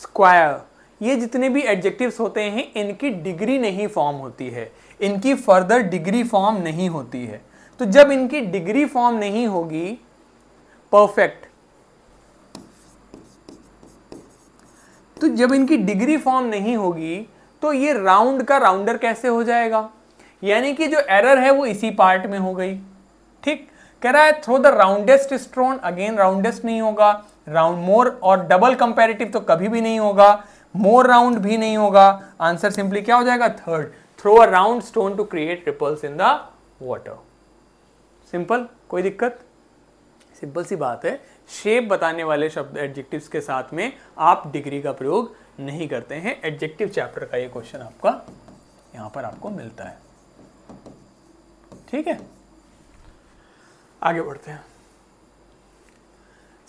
[SPEAKER 1] स्क्वायर ये जितने भी एडजेक्टिव्स होते हैं इनकी डिग्री नहीं फॉर्म होती है इनकी फर्दर डिग्री फॉर्म नहीं होती है तो जब इनकी डिग्री फॉर्म नहीं होगी परफेक्ट तो जब इनकी डिग्री फॉर्म नहीं होगी तो ये राउंड का राउंडर कैसे हो जाएगा यानी कि जो एरर है वो इसी पार्ट में हो गई ठीक कह रहा है throw the roundest stone again roundest नहीं होगा राउंड मोर और डबल कंपेरेटिव तो कभी भी नहीं होगा मोर राउंड भी नहीं होगा आंसर सिंपली क्या हो जाएगा third throw a round stone to create ripples in the water simple कोई दिक्कत सिंपल सी बात है शेप बताने वाले शब्द एडजेक्टिव के साथ में आप डिग्री का प्रयोग नहीं करते हैं एडजेक्टिव चैप्टर का ये क्वेश्चन आपका यहां पर आपको मिलता है ठीक है आगे बढ़ते हैं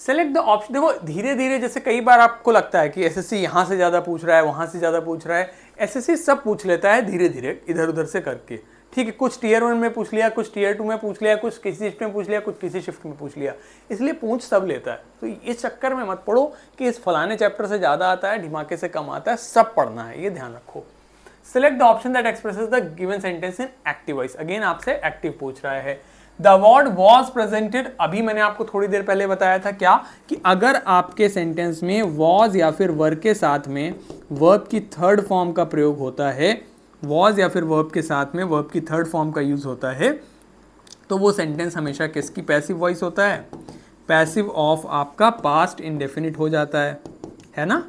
[SPEAKER 1] सेलेक्ट द ऑप्शन देखो धीरे धीरे जैसे कई बार आपको लगता है कि एस सी यहाँ से ज़्यादा पूछ रहा है वहाँ से ज़्यादा पूछ रहा है एस सी सब पूछ लेता है धीरे धीरे इधर उधर से करके ठीक है कुछ टीयर वन में पूछ लिया कुछ टीयर टू में पूछ लिया कुछ किसी शिफ्ट में पूछ लिया कुछ किसी शिफ्ट में पूछ लिया इसलिए पूछ सब लेता है तो इस चक्कर में मत पढ़ो कि इस फलाने चैप्टर से ज़्यादा आता है ढिमाके से कम आता है सब पढ़ना है ये ध्यान रखो select the option that express the given sentence in active voice again आपसे एक्टिव पूछ रहा है द अवार्ड वॉज प्रेजेंटेड अभी मैंने आपको थोड़ी देर पहले बताया था क्या कि अगर आपके सेंटेंस में वॉज या फिर वर्ग के साथ में वर्ब की थर्ड फॉर्म का प्रयोग होता है वॉज या फिर वर्ब के साथ में वर्ब की थर्ड फॉर्म का यूज़ होता है तो वो सेंटेंस हमेशा किसकी पैसिव वॉइस होता है पैसिव ऑफ आपका पास्ट इनडेफिनिट हो जाता है है ना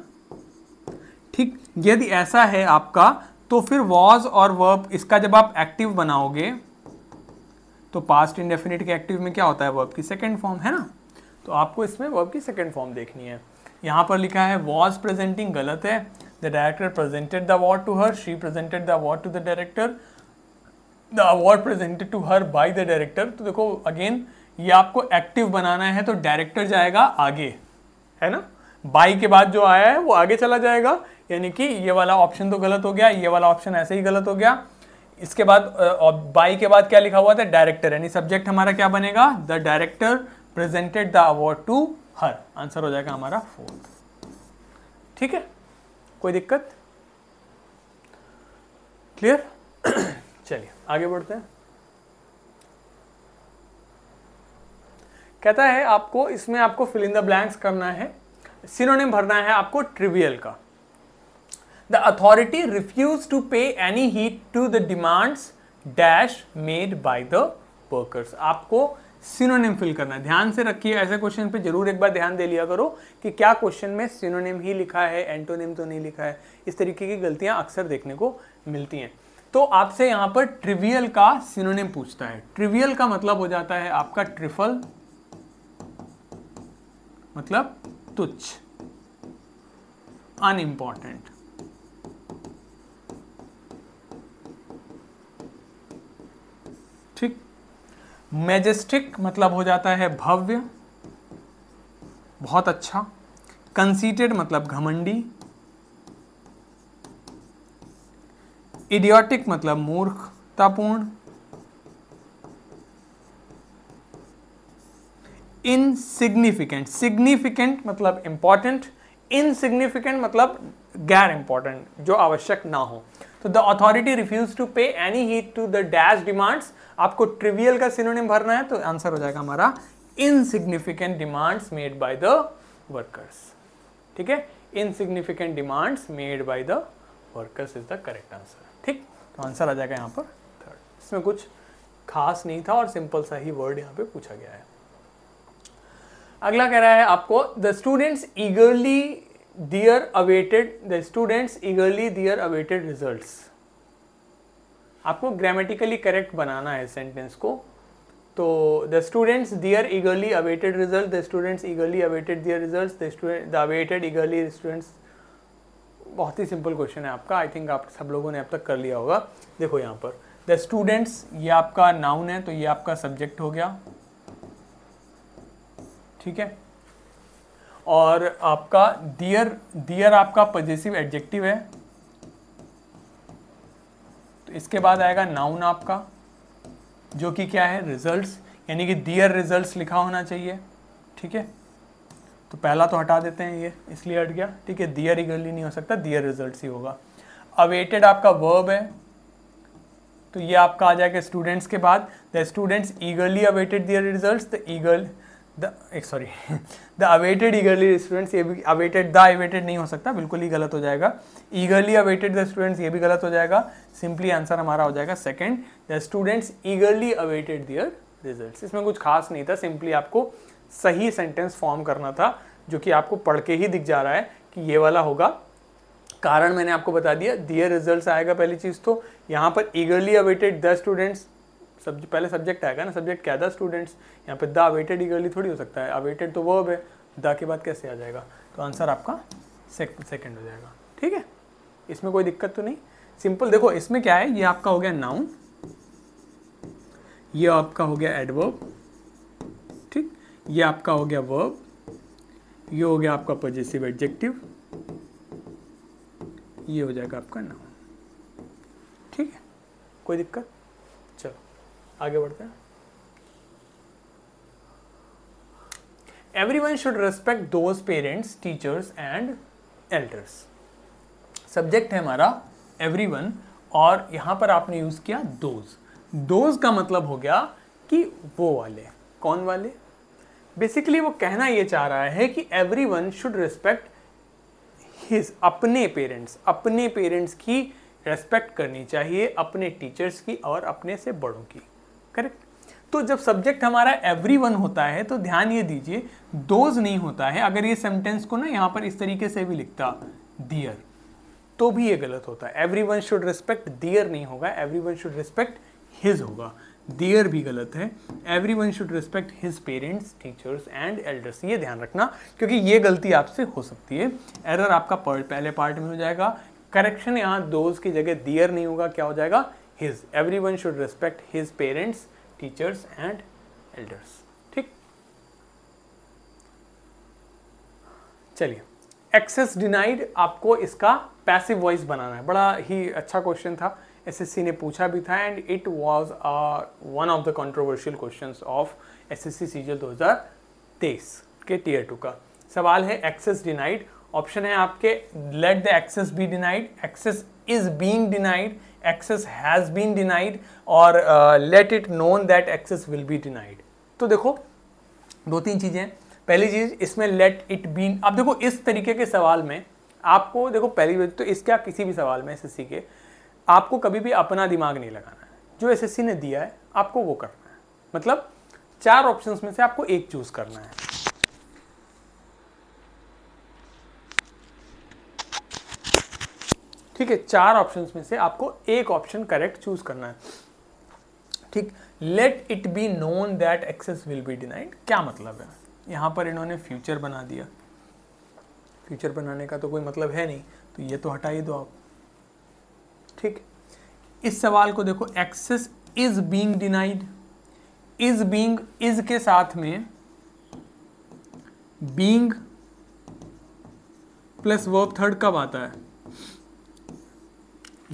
[SPEAKER 1] ठीक यदि ऐसा है आपका तो फिर वॉज और वर्ब इसका जब आप एक्टिव बनाओगे तो पास्ट इंडेफिनिट के एक्टिव में क्या होता है वर्ब की सेकेंड फॉर्म है ना तो आपको इसमें वर्ब की सेकेंड फॉर्म देखनी है यहाँ पर लिखा है वॉज प्रेजेंटिंग गलत है the director presented the award to her she presented the award to the director the award presented to her by the director तो देखो अगेन ये आपको एक्टिव बनाना है तो डायरेक्टर जाएगा आगे है ना बाई के बाद जो आया है वो आगे चला जाएगा यानी कि ये वाला ऑप्शन तो गलत हो गया ये वाला ऑप्शन ऐसे ही गलत हो गया इसके बाद बाई के बाद क्या लिखा हुआ था डायरेक्टर यानी सब्जेक्ट हमारा क्या बनेगा the director presented the award to her answer हो जाएगा हमारा फोर्थ ठीक है कोई दिक्कत क्लियर चलिए आगे बढ़ते हैं कहता है आपको इसमें आपको फिल इन द ब्लैंक्स करना है सिनोनिम भरना है आपको ट्रिवियल का the authority refused to pay any heed to the demands dash made by the workers आपको सिनोनिम फिल करना है ध्यान से रखिए ऐसे क्वेश्चन पे जरूर एक बार ध्यान दे लिया करो कि क्या क्वेश्चन में सिनोनिम ही लिखा है एंटोनिम तो नहीं लिखा है इस तरीके की गलतियां अक्सर देखने को मिलती हैं तो आपसे यहां पर ट्रिवियल का सिनोनिम पूछता है ट्रिवियल का मतलब हो जाता है आपका ट्रिफल मतलब तुच्छ अनइम्पॉर्टेंट मेजेस्टिक मतलब हो जाता है भव्य बहुत अच्छा कंसीटेड मतलब घमंडी इडियोटिक मतलब मूर्खतापूर्ण इनसिग्निफिकेंट सिग्निफिकेंट मतलब इंपॉर्टेंट इनसिग्निफिकेंट मतलब गैर इंपॉर्टेंट जो आवश्यक ना हो तो the authority refuse to pay any heat to the dash demands आपको ट्रिवियल का सिनोनिम भरना है तो आंसर हो जाएगा हमारा insignificant demands made by the workers ठीक है insignificant demands made by the workers is the correct answer ठीक तो आंसर आ जाएगा यहाँ पर थर्ड इसमें कुछ खास नहीं था और सिंपल सा ही वर्ड यहाँ पे पूछा गया है अगला कह रहा है आपको the students eagerly their awaited the students eagerly their awaited results आपको ग्रामेटिकली करेक्ट बनाना है सेंटेंस को तो the students their eagerly awaited result the students eagerly awaited their result the awaited eagerly students बहुत ही सिंपल क्वेश्चन है आपका आई थिंक आप सब लोगों ने अब तक कर लिया होगा देखो यहाँ पर द स्टूडेंट्स ये आपका नाउन है तो ये आपका सब्जेक्ट हो गया ठीक है और आपका दियर दियर आपका पजेसिव एडजेक्टिव है तो इसके बाद आएगा नाउन आपका जो कि क्या है रिजल्ट्स यानी कि दियर रिजल्ट्स लिखा होना चाहिए ठीक है तो पहला तो हटा देते हैं ये इसलिए हट गया ठीक है दियर इगली नहीं हो सकता दियर रिजल्ट ही होगा अवेटेड आपका वर्ब है तो ये आपका आ जाएगा स्टूडेंट्स के बाद the students eagerly awaited their result the eagle sorry the awaited eagerly students ये भी अवेटेड द अवेटेड नहीं हो सकता बिल्कुल ही गलत हो जाएगा ईगरली अवेटेड द स्टूडेंट्स ये भी गलत हो जाएगा सिंपली आंसर हमारा हो जाएगा second the students eagerly awaited their result इसमें कुछ खास नहीं था सिंपली आपको सही सेंटेंस फॉर्म करना था जो कि आपको पढ़ के ही दिख जा रहा है कि ये वाला होगा कारण मैंने आपको बता दिया दियर रिजल्ट आएगा पहली चीज़ तो यहाँ पर ईगरली अवेटेड द स्टूडेंट्स सब्ज पहले सब्जेक्ट आएगा ना सब्जेक्ट क्या था स्टूडेंट्स यहाँ पे द अवेटेड ईगरली थोड़ी हो सकता है अवेटेड तो वर्ब है द के बाद कैसे आ जाएगा तो आंसर आपका सेकेंड हो जाएगा ठीक है इसमें कोई दिक्कत तो नहीं सिंपल देखो इसमें क्या है ये आपका हो गया नाउन ये आपका हो गया एडवर्ब ठीक ये आपका हो गया वर्ब ये हो गया आपका पॉजिटिव एडजेक्टिव ये हो जाएगा आपका नाउन ठीक है कोई दिक्कत आगे बढ़ते हैं one should respect to parents teachers and elders subject है हमारा एवरी वन और यहाँ पर आपने यूज़ किया दोज दोज का मतलब हो गया कि वो वाले कौन वाले बेसिकली वो कहना ये चाह रहा है कि every one should respect his अपने पेरेंट्स अपने पेरेंट्स की रेस्पेक्ट करनी चाहिए अपने टीचर्स की और अपने से बड़ों की करेक्ट तो जब सब्जेक्ट हमारा एवरी वन होता है तो ध्यान ये दीजिए दोज नहीं होता है अगर ये सेंटेंस को ना यहाँ पर इस तरीके से भी लिखता दियर तो भी ये गलत होता है every one should respect their नहीं होगा every one should respect his होगा दियर भी गलत है every one should respect his parents teachers and elders ये ध्यान रखना क्योंकि ये गलती आपसे हो सकती है एरर आपका पहले पार्ट में हो जाएगा करेक्शन यहाँ दोज की जगह दियर नहीं होगा क्या हो जाएगा every one should respect his parents teachers and elders ठीक चलिए एक्सेस डिनाइड आपको इसका पैसिव वॉइस बनाना है बड़ा ही अच्छा क्वेश्चन था एसएससी ने पूछा भी था and it was one of the controversial questions of SSC हजार 2023 के टीयर टू का सवाल है एक्सेस डिनाइड ऑप्शन है आपके let the access be denied access is being denied access has been denied और let it known that access will be denied तो देखो दो तीन चीज़ें पहली चीज़ इसमें लेट इट बीन अब देखो इस तरीके के सवाल में आपको देखो पहली तो इसका किसी भी सवाल में एस के आपको कभी भी अपना दिमाग नहीं लगाना है जो एस ने दिया है आपको वो करना है मतलब चार ऑप्शंस में से आपको एक चूज़ करना है ठीक है चार ऑप्शन में से आपको एक ऑप्शन करेक्ट चूज करना है ठीक let it be known that access will be denied क्या मतलब है यहां पर इन्होंने फ्यूचर बना दिया फ्यूचर बनाने का तो कोई मतलब है नहीं तो ये तो हटा ही दो आप ठीक इस सवाल को देखो access is being denied is being is के साथ में बींग प्लस वर्ब थर्ड कब आता है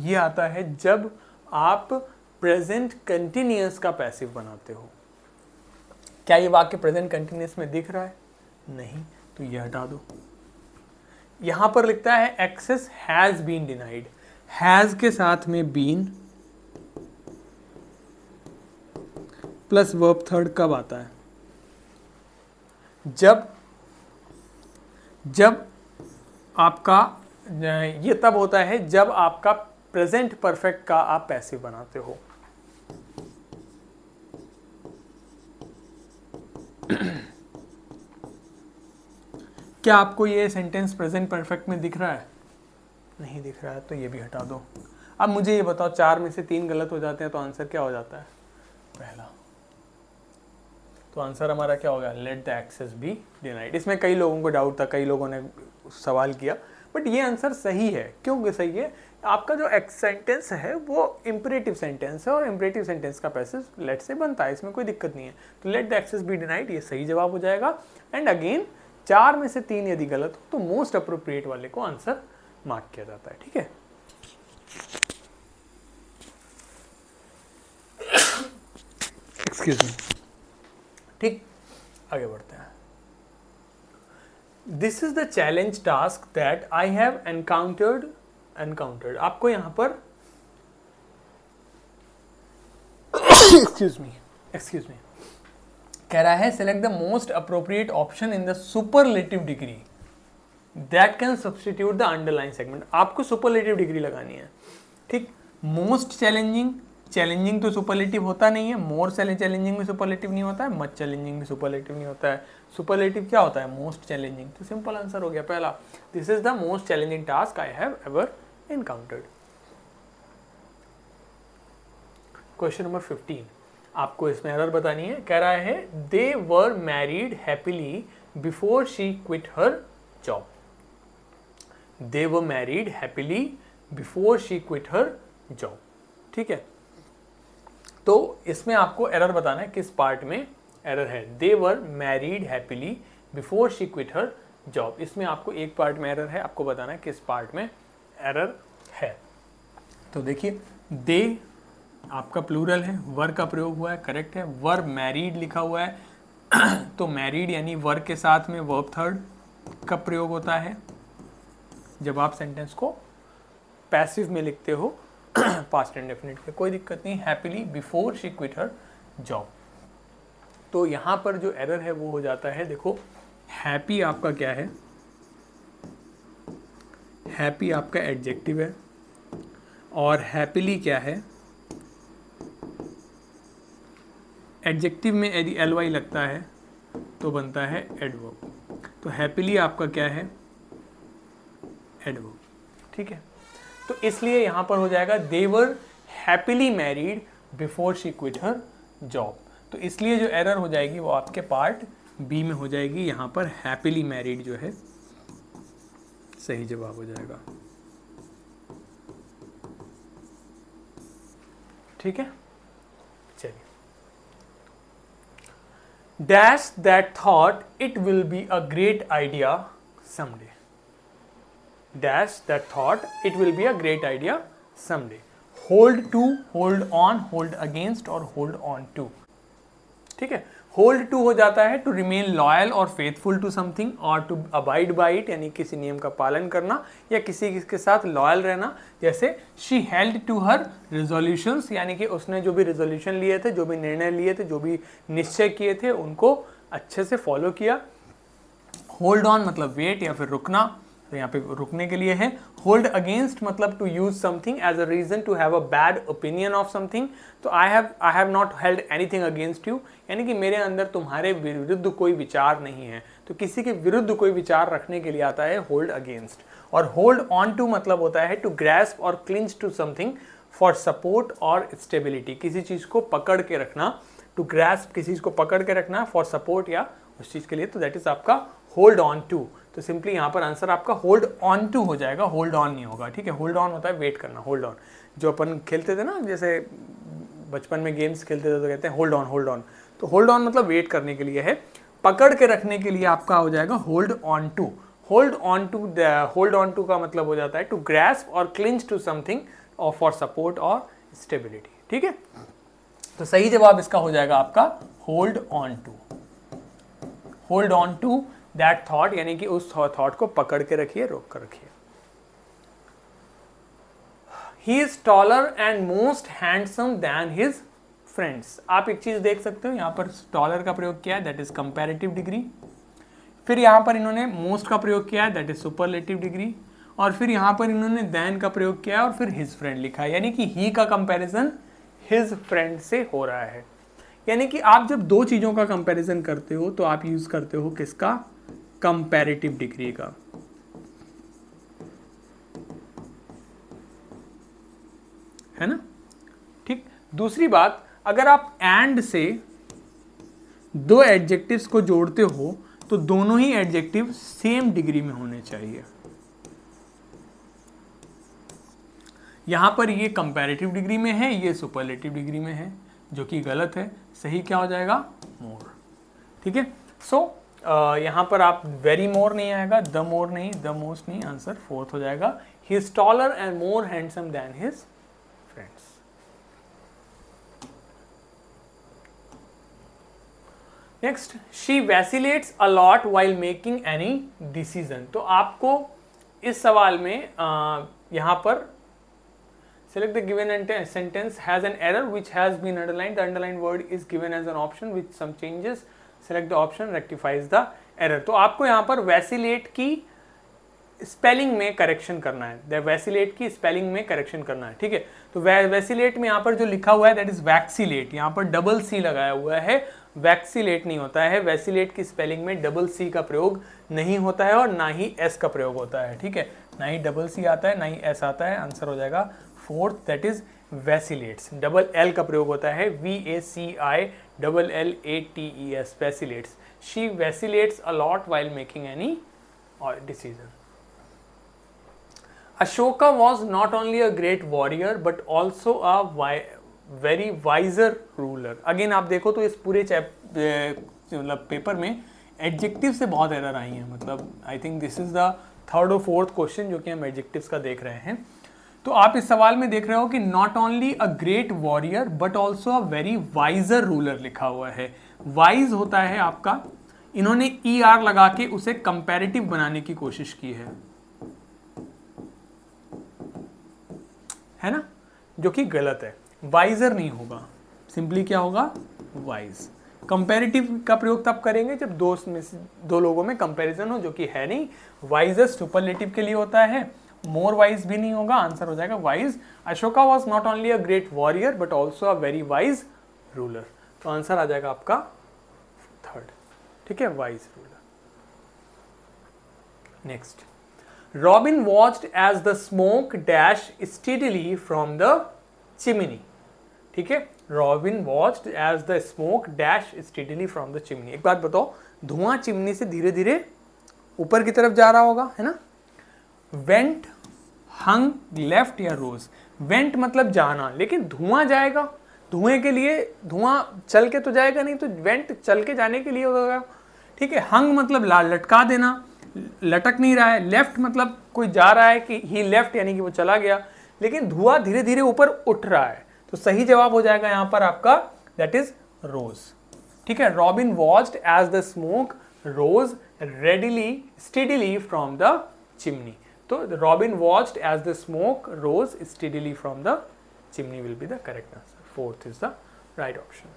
[SPEAKER 1] ये आता है जब आप प्रेजेंट कंटिन्यूस का पैसिव बनाते हो क्या ये वाक्य प्रेजेंट कंटिन्यूस में दिख रहा है नहीं तो ये हटा दो यहां पर लिखता है access has been denied has के साथ में बीन प्लस वर्ब थर्ड कब आता है जब जब आपका ये तब होता है जब आपका प्रेजेंट परफेक्ट का आप पैसिव बनाते हो क्या आपको ये सेंटेंस प्रेजेंट परफेक्ट में दिख रहा है नहीं दिख रहा है तो ये भी हटा दो अब मुझे ये बताओ चार में से तीन गलत हो जाते हैं तो आंसर क्या हो जाता है पहला तो आंसर हमारा क्या होगा let the access be denied इसमें कई लोगों को डाउट था कई लोगों ने सवाल किया बट ये आंसर सही है क्योंकि सही है आपका जो एक्स सेंटेंस है वो इम्परेटिव सेंटेंस है और इम्परेटिव सेंटेंस का पैसेज लेट से बनता है इसमें कोई दिक्कत नहीं है तो let the access be denied ये सही जवाब हो जाएगा एंड अगेन चार में से तीन यदि गलत हो तो मोस्ट अप्रोप्रिएट वाले को आंसर मार्क किया जाता है ठीक है एक्सक्यूज मी ठीक आगे बढ़ते हैं this is the challenge task that I have encountered encountered आपको यहां पर एक्सक्यूज मी एक्सक्यूज मी कह रहा है select the most appropriate option in the superlative degree that can substitute the underline segment आपको सुपरलेटिव डिग्री लगानी है ठीक मोस्ट चैलेंजिंग चैलेंजिंग तो सुपरलेटिव होता नहीं है मोर चैलेंजिंग भी सुपरलेटिव नहीं होता है मच चैलेंजिंग भी सुपरलेटिव नहीं होता है सुपरलेटिव क्या होता है मोस्ट चैलेंजिंग तो सिंपल आंसर हो गया पहला this is the most challenging task I have ever encountered. Question number number 15 आपको इसमें एरर बतानी है कह रहा है they were married happily before she quit her job they were married happily before she quit her job ठीक है तो इसमें आपको एरर बताना है किस पार्ट में एरर है they were married happily before she quit her job इसमें आपको एक पार्ट में एरर है आपको बताना है किस पार्ट में एरर है तो देखिए दे आपका प्लूरल है वर का प्रयोग हुआ है करेक्ट है वर मैरिड लिखा हुआ है तो मैरिड यानी वर के साथ में वर्ब थर्ड का प्रयोग होता है जब आप सेंटेंस को पैसिव में लिखते हो पास्ट डेफिनेट के कोई दिक्कत नहीं happily before she quit her job तो यहाँ पर जो एरर है वो हो जाता है देखो हैप्पी आपका क्या है हैप्पी आपका एडजेक्टिव है और हैप्पीली क्या है एडजेक्टिव में यदि एल वाई लगता है तो बनता है एडवर्ब तो हैप्पीली आपका क्या है एडवर्ब ठीक है तो इसलिए यहाँ पर हो जाएगा they were happily married before she quit her job तो इसलिए जो एरर हो जाएगी वो आपके पार्ट बी में हो जाएगी यहाँ पर हैप्पीली मैरिड जो है सही जवाब हो जाएगा ठीक है चलिए dash that thought it will be a great idea someday dash that thought it will be a great idea someday hold to hold on hold against और होल्ड ऑन टू ठीक है होल्ड टू हो जाता है टू रिमेन लॉयल और फेथफुल टू समथिंग और टू अबाइड बाई इट यानी किसी नियम का पालन करना या किसी के साथ लॉयल रहना जैसे she held to her resolutions यानी कि उसने जो भी रिजोल्यूशन लिए थे जो भी निर्णय लिए थे जो भी निश्चय किए थे उनको अच्छे से फॉलो किया होल्ड ऑन मतलब वेट या फिर रुकना तो यहाँ पे रुकने के लिए है होल्ड अगेंस्ट मतलब to use something as a reason to have a bad opinion of something तो I have I have not held anything against you यानी कि मेरे अंदर तुम्हारे विरुद्ध कोई विचार नहीं है तो किसी के विरुद्ध कोई विचार रखने के लिए आता है होल्ड अगेंस्ट और होल्ड ऑन टू मतलब होता है टू ग्रैस्प और clinch to something for support और स्टेबिलिटी किसी चीज़ को पकड़ के रखना टू ग्रैस्प किसी चीज़ को पकड़ के रखना फॉर सपोर्ट या उस चीज़ के लिए तो दैट इज़ आपका होल्ड ऑन टू तो सिंपली यहाँ पर आंसर आपका होल्ड ऑन टू हो जाएगा होल्ड ऑन नहीं होगा ठीक है होल्ड ऑन होता है वेट करना होल्ड ऑन जो अपन खेलते थे ना जैसे बचपन में गेम्स खेलते थे तो कहते हैं होल्ड ऑन होल्ड ऑन तो होल्ड ऑन मतलब वेट करने के लिए है पकड़ के रखने के लिए आपका हो जाएगा hold on to hold on to hold on to का मतलब हो जाता है टू ग्रैस्प और क्लिंच टू समथिंग और फॉर सपोर्ट और स्टेबिलिटी ठीक है तो सही जवाब इसका हो जाएगा आपका hold on to hold on to that thought यानी कि उस थॉट को पकड़ के रखिए रोक कर रखिए he is taller and most handsome than his friends आप एक चीज देख सकते हो यहां पर टॉलर का प्रयोग किया है दैट इज कंपेरेटिव डिग्री फिर यहां पर इन्होंने मोस्ट का प्रयोग किया है दैट इज सुपरलेटिव डिग्री और फिर यहां पर इन्होंने दैन का प्रयोग किया और फिर हिज फ्रेंड लिखा है यानी कि ही का कंपेरिजन हिज फ्रेंड से हो रहा है यानी कि आप जब दो चीज़ों का कंपेरिजन करते हो तो आप यूज़ करते हो किसका कंपैरेटिव डिग्री का है ना ठीक दूसरी बात अगर आप एंड से दो एडजेक्टिव्स को जोड़ते हो तो दोनों ही एडजेक्टिव सेम डिग्री में होने चाहिए यहां पर ये कंपैरेटिव डिग्री में है ये सुपरलेटिव डिग्री में है जो कि गलत है सही क्या हो जाएगा मोर ठीक है सो यहाँ पर आप वेरी मोर नहीं आएगा द मोर नहीं द मोस्ट नहीं आंसर फोर्थ हो जाएगा he is taller and more handsome than his friends next she vacillates a lot while making any decision तो आपको इस सवाल में uh, यहां पर select the given sentence has an error which has been underline the underline word is given as an option with some changes select the option rectifies the error तो आपको यहाँ पर वैसिलेट की स्पेलिंग में करेक्शन करना है वैसीलेट वैसिलेट की स्पेलिंग में करेक्शन करना है ठीक है तो वै, वैसिलेट में यहाँ पर जो लिखा हुआ है दैट इज वैक्सीट यहाँ पर डबल सी लगाया हुआ है वैक्सीलेट नहीं होता है वैसिलेट की स्पेलिंग में डबल सी का प्रयोग नहीं होता है और ना ही एस का प्रयोग होता है ठीक है ना ही डबल सी आता है ना ही एस आता है आंसर हो जाएगा fourth that is vacillates double L का प्रयोग होता है V A C I double L A T E S vacillates she vacillates a lot while making any decision Ashoka was not only a great warrior but also a very wiser ruler again आप देखो तो इस पूरे मतलब पेपर में एडजेक्टिव से बहुत एरर आई हैं मतलब I think this is the third और फोर्थ क्वेश्चन जो कि हम एडजेक्टिव का देख रहे हैं तो आप इस सवाल में देख रहे हो कि not only a great warrior but also a very wiser ruler लिखा हुआ है वाइज होता है आपका इन्होंने ई e ER लगा के उसे कंपेरेटिव बनाने की कोशिश की है है ना जो कि गलत है वाइजर नहीं होगा सिंपली क्या होगा वाइज कंपेरेटिव का प्रयोग तब करेंगे जब दो में दो लोगों में कंपैरिजन हो जो कि है नहीं वाइजर सुपरलेटिव के लिए होता है मोर वाइज भी नहीं होगा आंसर हो जाएगा wise Ashoka was not only a great warrior but also a very wise ruler तो आंसर आ जाएगा आपका थर्ड ठीक है wise ruler next Robin watched as the smoke dash steadily from the chimney ठीक है Robin watched as the smoke dash steadily from the chimney एक बात बताओ धुआं चिमनी से धीरे धीरे ऊपर की तरफ जा रहा होगा है ना वेंट हंग लेफ्ट या रोज वेंट मतलब जाना लेकिन धुआं जाएगा धुएं के लिए धुआं चल के तो जाएगा नहीं तो वेंट चल के जाने के लिए होगा ठीक है हंग मतलब ला लटका देना लटक नहीं रहा है लेफ्ट मतलब कोई जा रहा है कि ही लेफ्ट यानी कि वो चला गया लेकिन धुआं धीरे धीरे ऊपर उठ रहा है तो सही जवाब हो जाएगा यहाँ पर आपका दैट इज रोज ठीक है Robin watched as the smoke rose readily steadily from the chimney So Robin watched as the smoke rose steadily from the chimney will be the correct answer. Fourth is the right option.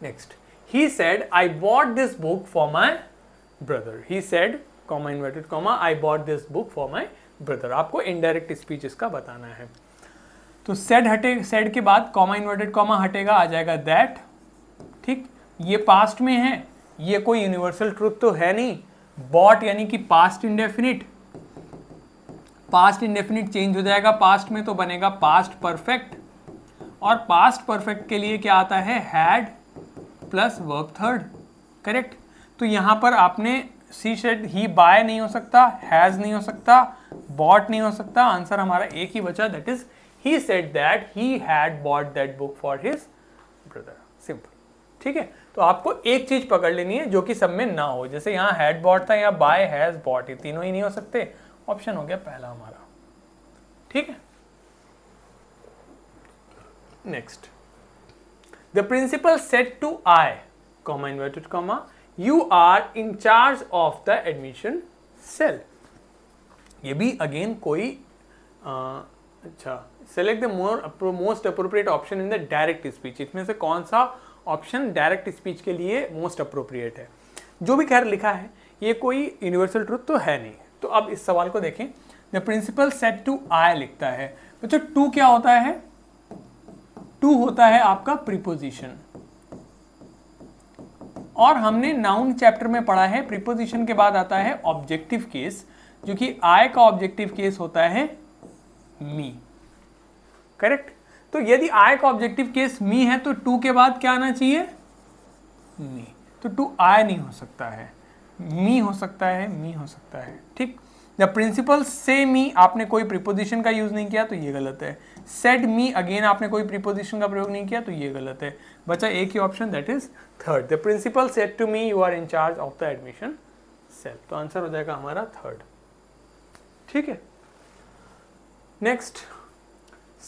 [SPEAKER 1] Next, he said, I bought this book for my brother. He said, comma inverted comma, I bought this book for my brother. आपको indirect speech इसका बताना है तो said हटे said के बाद comma inverted comma हटेगा आ जाएगा that ठीक ये past में है ये कोई universal truth तो है नहीं बॉट यानी कि past indefinite past indefinite change हो जाएगा पास्ट में तो बनेगा पास्ट परफेक्ट और पास्ट परफेक्ट के लिए क्या आता है had plus verb third correct तो यहां पर आपने सी शेड ही बाय नहीं हो सकता हैज़ नहीं हो सकता बॉट नहीं हो सकता आंसर हमारा एक ही बचा that is he said that he had bought that book for his brother simple ठीक है तो आपको एक चीज पकड़ लेनी है जो कि सब में ना हो जैसे यहाँ हैड बॉट था या बाय हैज बॉट ये तीनों ही नहीं हो सकते ऑप्शन हो गया पहला हमारा ठीक है next the principal said to I comma inverted comma you are in charge of the admission cell ये भी अगेन कोई आ, अच्छा select the more most appropriate option in the direct speech इसमें से कौन सा ऑप्शन डायरेक्ट स्पीच के लिए मोस्ट अप्रोप्रिएट है जो भी खैर लिखा है ये कोई यूनिवर्सल ट्रूथ तो है नहीं तो अब इस सवाल को देखें the principal said to I लिखता है बच्चों तो टू क्या होता है टू होता है आपका प्रीपोजिशन और हमने नाउन चैप्टर में पढ़ा है प्रीपोजिशन के बाद आता है ऑब्जेक्टिव केस जो कि आय का ऑब्जेक्टिव केस होता है मी करेक्ट तो यदि आय का ऑब्जेक्टिव केस मी है तो टू के बाद क्या आना चाहिए मी तो टू आय नहीं हो सकता है मी हो सकता है मी हो सकता है ठीक द प्रिंसिपल से मी आपने कोई प्रिपोजिशन का यूज़ नहीं किया तो ये गलत है सेट मी अगेन आपने कोई प्रिपोजिशन का प्रयोग नहीं किया तो ये गलत है बचा एक ही option that is third the principal said to me you are in charge of the admission cell तो आंसर हो जाएगा हमारा थर्ड ठीक है next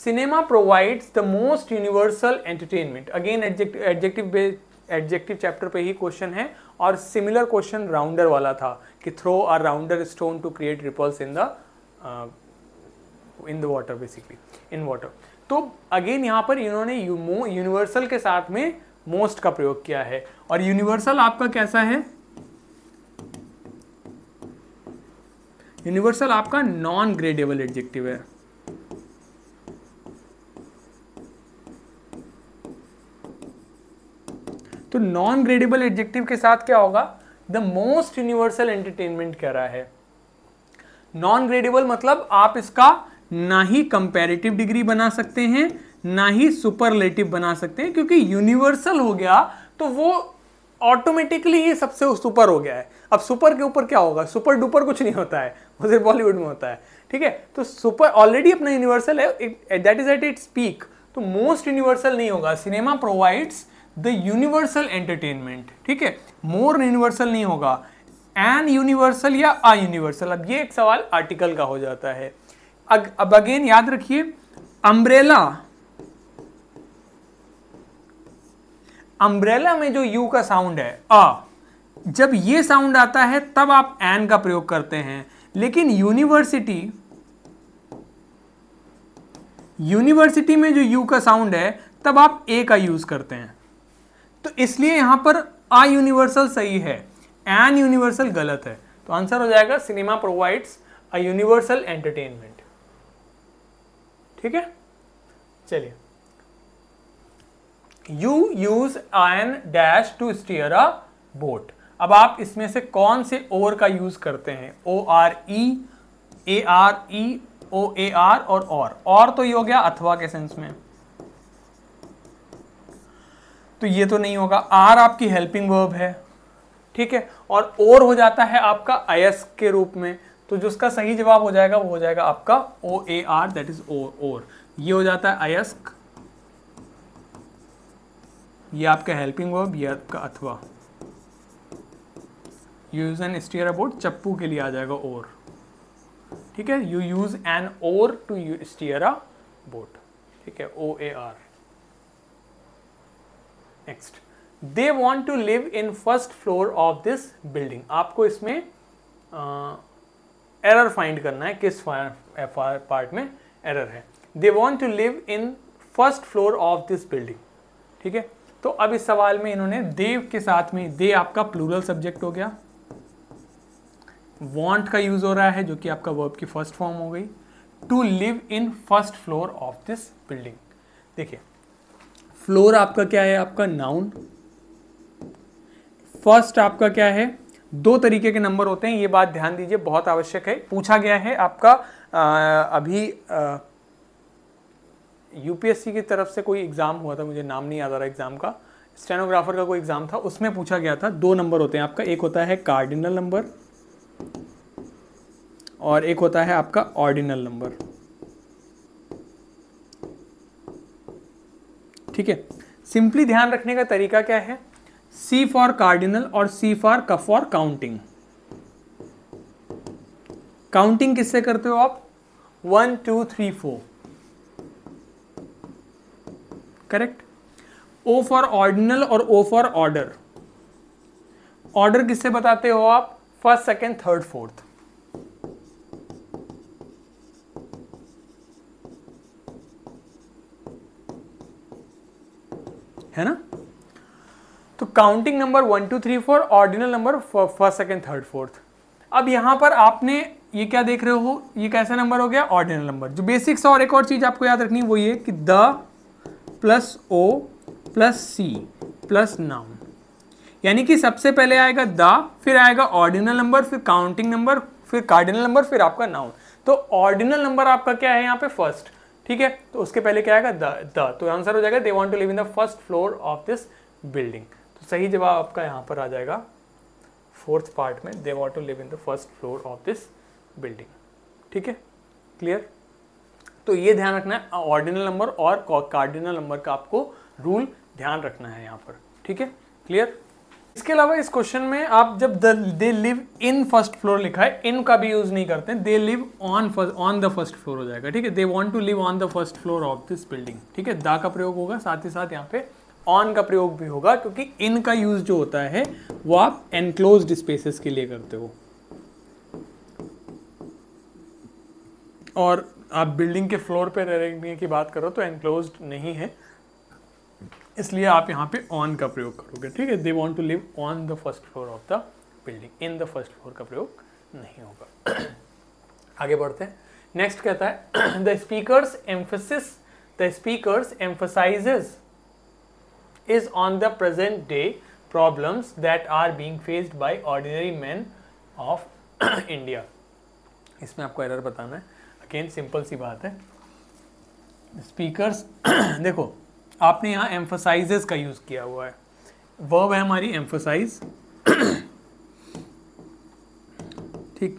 [SPEAKER 1] cinema provides the most universal entertainment again adjective adjective adjective chapter पे ही क्वेश्चन है और सिमिलर क्वेश्चन राउंडर वाला था कि throw a rounder stone to create ripples in the in the water basically in water तो अगेन यहाँ पर इन्होंने यूनिवर्सल के साथ में मोस्ट का प्रयोग किया है और यूनिवर्सल आपका कैसा है यूनिवर्सल आपका नॉन ग्रेडेबल एडजेक्टिव है तो नॉन ग्रेडेबल एडजेक्टिव के साथ क्या होगा द मोस्ट यूनिवर्सल एंटरटेनमेंट कह रहा है नॉन ग्रेडेबल मतलब आप इसका ना ही कंपेरेटिव डिग्री बना सकते हैं ना ही सुपरलेटिव बना सकते हैं क्योंकि यूनिवर्सल हो गया तो वो ऑटोमेटिकली ही सबसे सुपर हो गया है अब सुपर के ऊपर क्या होगा सुपर डुपर कुछ नहीं होता है वो सिर्फ बॉलीवुड में होता है ठीक है तो सुपर ऑलरेडी अपना यूनिवर्सल है that is at its peak तो मोस्ट यूनिवर्सल नहीं होगा cinema provides the universal entertainment ठीक है मोर यूनिवर्सल नहीं होगा एन यूनिवर्सल या अ यूनिवर्सल अब ये एक सवाल आर्टिकल का हो जाता है अग, अब अगेन याद रखिए अम्ब्रेला अम्ब्रेला में जो यू का साउंड है अ जब ये साउंड आता है तब आप एन का प्रयोग करते हैं लेकिन यूनिवर्सिटी यूनिवर्सिटी में जो यू का साउंड है तब आप ए का यूज करते हैं तो इसलिए यहां पर आ यूनिवर्सल सही है एन यूनिवर्सल गलत है तो आंसर हो जाएगा cinema provides a universal entertainment ठीक है चलिए you use an dash to steer a boat अब आप इसमें से कौन से ओर का यूज करते हैं O R E A R E O A R और और और तो ये हो गया अथवा के सेंस में तो ये तो नहीं होगा आर आपकी हेल्पिंग वर्ब है ठीक है और और हो जाता है आपका आयस के रूप में तो जो उसका सही जवाब हो जाएगा वो हो जाएगा आपका O A R that is oar ये हो जाता है अयस्क ये आपका हेल्पिंग वर्ब ये आपका अथवा यूज एन स्टीयर अबाउट चप्पू के लिए आ जाएगा ओर ठीक है you use an oar to steer a boat ठीक है O A R next they want to live in first floor of this building आपको इसमें एरर फाइंड करना है किस पार्ट में एरर है they want to live in first floor of this building ठीक है तो अब इस सवाल में इन्होंने देव के साथ में दे आपका प्लूरल सब्जेक्ट हो गया वॉन्ट का यूज हो रहा है जो कि आपका वर्ब की फर्स्ट फॉर्म हो गई to live in first floor of this building देखिए फ्लोर आपका क्या है आपका नाउन फर्स्ट आपका क्या है दो तरीके के नंबर होते हैं ये बात ध्यान दीजिए बहुत आवश्यक है पूछा गया है आपका आ, अभी यूपीएससी की तरफ से कोई एग्ज़ाम हुआ था मुझे नाम नहीं याद आ रहा एग्ज़ाम का स्टेनोग्राफर का कोई एग्ज़ाम था उसमें पूछा गया था दो नंबर होते हैं आपका एक होता है कार्डिनल नंबर और एक होता है आपका ऑर्डिनल नंबर ठीक है सिंपली ध्यान रखने का तरीका क्या है सी फॉर कार्डिनल और सी फॉर क फॉर काउंटिंग काउंटिंग किससे करते हो आप one two three four correct O for ordinal और ओ फॉर ऑर्डर ऑर्डर किससे बताते हो आप फर्स्ट सेकेंड थर्ड फोर्थ है ना तो counting number one two three four ordinal number first second third fourth अब यहां पर आपने ये क्या देख रहे हो ये कैसा नंबर हो गया ऑर्डिनल नंबर जो बेसिक्स और एक और चीज़ आपको याद रखनी वो ये कि the plus O plus C plus noun यानी कि सबसे पहले आएगा द फिर आएगा ऑर्डिनल नंबर फिर काउंटिंग नंबर फिर कार्डिनल नंबर फिर आपका नाउन तो ऑर्डिनल नंबर आपका क्या है यहाँ पे फर्स्ट ठीक है तो उसके पहले क्या आएगा द द तो आंसर हो जाएगा they want to live in the first floor of this building तो सही जवाब आपका यहाँ पर आ जाएगा फोर्थ पार्ट में they want to live in the first floor of this building ठीक है क्लियर तो ये ध्यान रखना है ऑर्डिनल नंबर और कार्डिनल नंबर का आपको रूल ध्यान रखना है यहाँ पर ठीक है क्लियर इसके अलावा इस क्वेश्चन में आप जब they live in first floor लिखा है इन का भी यूज नहीं करते they live on on the first floor हो जाएगा ठीक है they want to live on the first floor of this building ठीक है दा का प्रयोग होगा साथ ही साथ यहाँ पे ऑन का प्रयोग भी होगा क्योंकि इन का यूज जो होता है वो आप एनक्लोज स्पेसेस के लिए करते हो और आप बिल्डिंग के फ्लोर पे रहने की बात करो तो एनक्लोज नहीं है इसलिए आप यहाँ पे ऑन का प्रयोग करोगे ठीक है they want to live on the first floor of the building in the first floor का प्रयोग नहीं होगा आगे बढ़ते हैं नेक्स्ट कहता है the speaker emphasis the speaker is on the present day problem that are being faced by ordinary man of India इसमें आपको एरर बताना है अगेन सिंपल सी बात है स्पीकर देखो आपने यहाँ एम्फोसाइजेस का यूज़ किया हुआ है वर्ब है हमारी एम्फोसाइज ठीक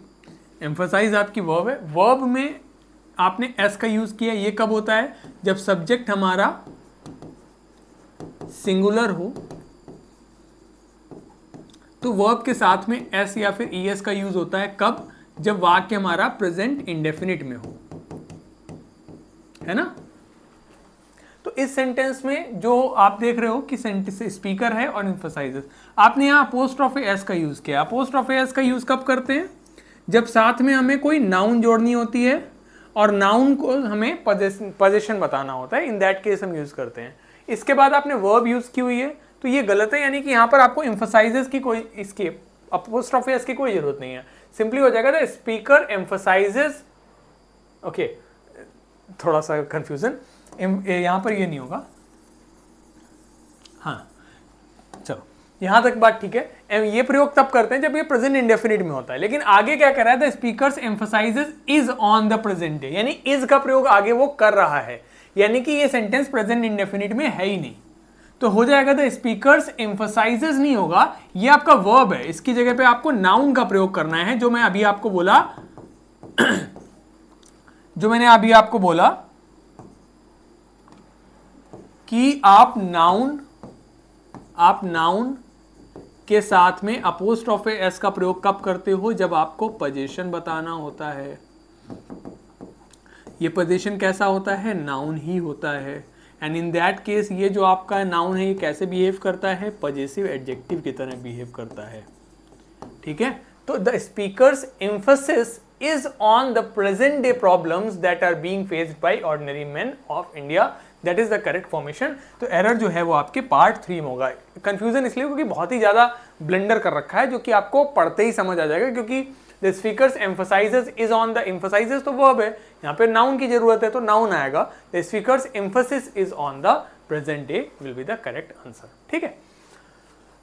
[SPEAKER 1] एम्फोसाइज आपकी वर्ब है वर्ब में आपने एस का यूज़ किया ये कब होता है जब सब्जेक्ट हमारा सिंगुलर हो तो वर्ब के साथ में एस या फिर ई एस का यूज़ होता है कब जब वाक्य हमारा प्रेजेंट इंडेफिनिट में हो है ना तो इस सेंटेंस में जो आप देख रहे हो कि सेंटेंस स्पीकर है और इम्फोसाइजेस आपने यहाँ पोस्ट ऑफ एस का यूज़ किया पोस्ट ऑफ एस का यूज़ कब करते हैं जब साथ में हमें कोई नाउन जोड़नी होती है और नाउन को हमें पोजेशन बताना होता है इन दैट केस हम यूज़ करते हैं इसके बाद आपने वर्ब यूज़ की हुई है तो ये गलत है यानी कि यहाँ पर आपको इम्फोसाइजेस की कोई इसकी पोस्ट ऑफ एस की कोई ज़रूरत नहीं है सिंपली हो जाएगा स्पीकर एम्फोसाइजेस ओके थोड़ा सा कंफ्यूजन यहाँ पर ये नहीं होगा हाँ चलो यहाँ तक बात ठीक है ये प्रयोग तब करते हैं जब ये प्रेजेंट इंडेफिनिट में होता है लेकिन आगे क्या कर रहा है the speaker emphasises is on the present day यानी इज का प्रयोग आगे वो कर रहा है यानी कि ये सेंटेंस प्रेजेंट इंडेफिनिट में है ही नहीं तो हो जाएगा द स्पीकर नहीं होगा ये आपका वर्ब है इसकी जगह पे आपको नाउन का प्रयोग करना है जो मैं अभी आपको बोला जो मैंने अभी आपको बोला कि आप नाउन आप नाउन के साथ में अपोस्ट ऑफ एस का प्रयोग कब करते हो जब आपको पजेशन बताना होता है ये पजेशन कैसा होता है नाउन ही होता है एंड इन दैट केस ये जो आपका नाउन है ये कैसे बिहेव करता है पजेसिव एडजेक्टिव की तरह बिहेव करता है ठीक है तो the speaker's emphasis is on the present day problem that are being faced by ordinary man of India that is the correct formation तो एरर जो है वो आपके पार्ट थ्री में होगा कन्फ्यूजन इसलिए क्योंकि बहुत ही ज़्यादा ब्लेंडर कर रखा है जो कि आपको पढ़ते ही समझ आ जाएगा क्योंकि the speaker emphasises is on the emphasises तो वर्ब है यहाँ पे नाउन की जरूरत है तो नाउन आएगा the speaker emphasis is on the present day will be the correct answer ठीक है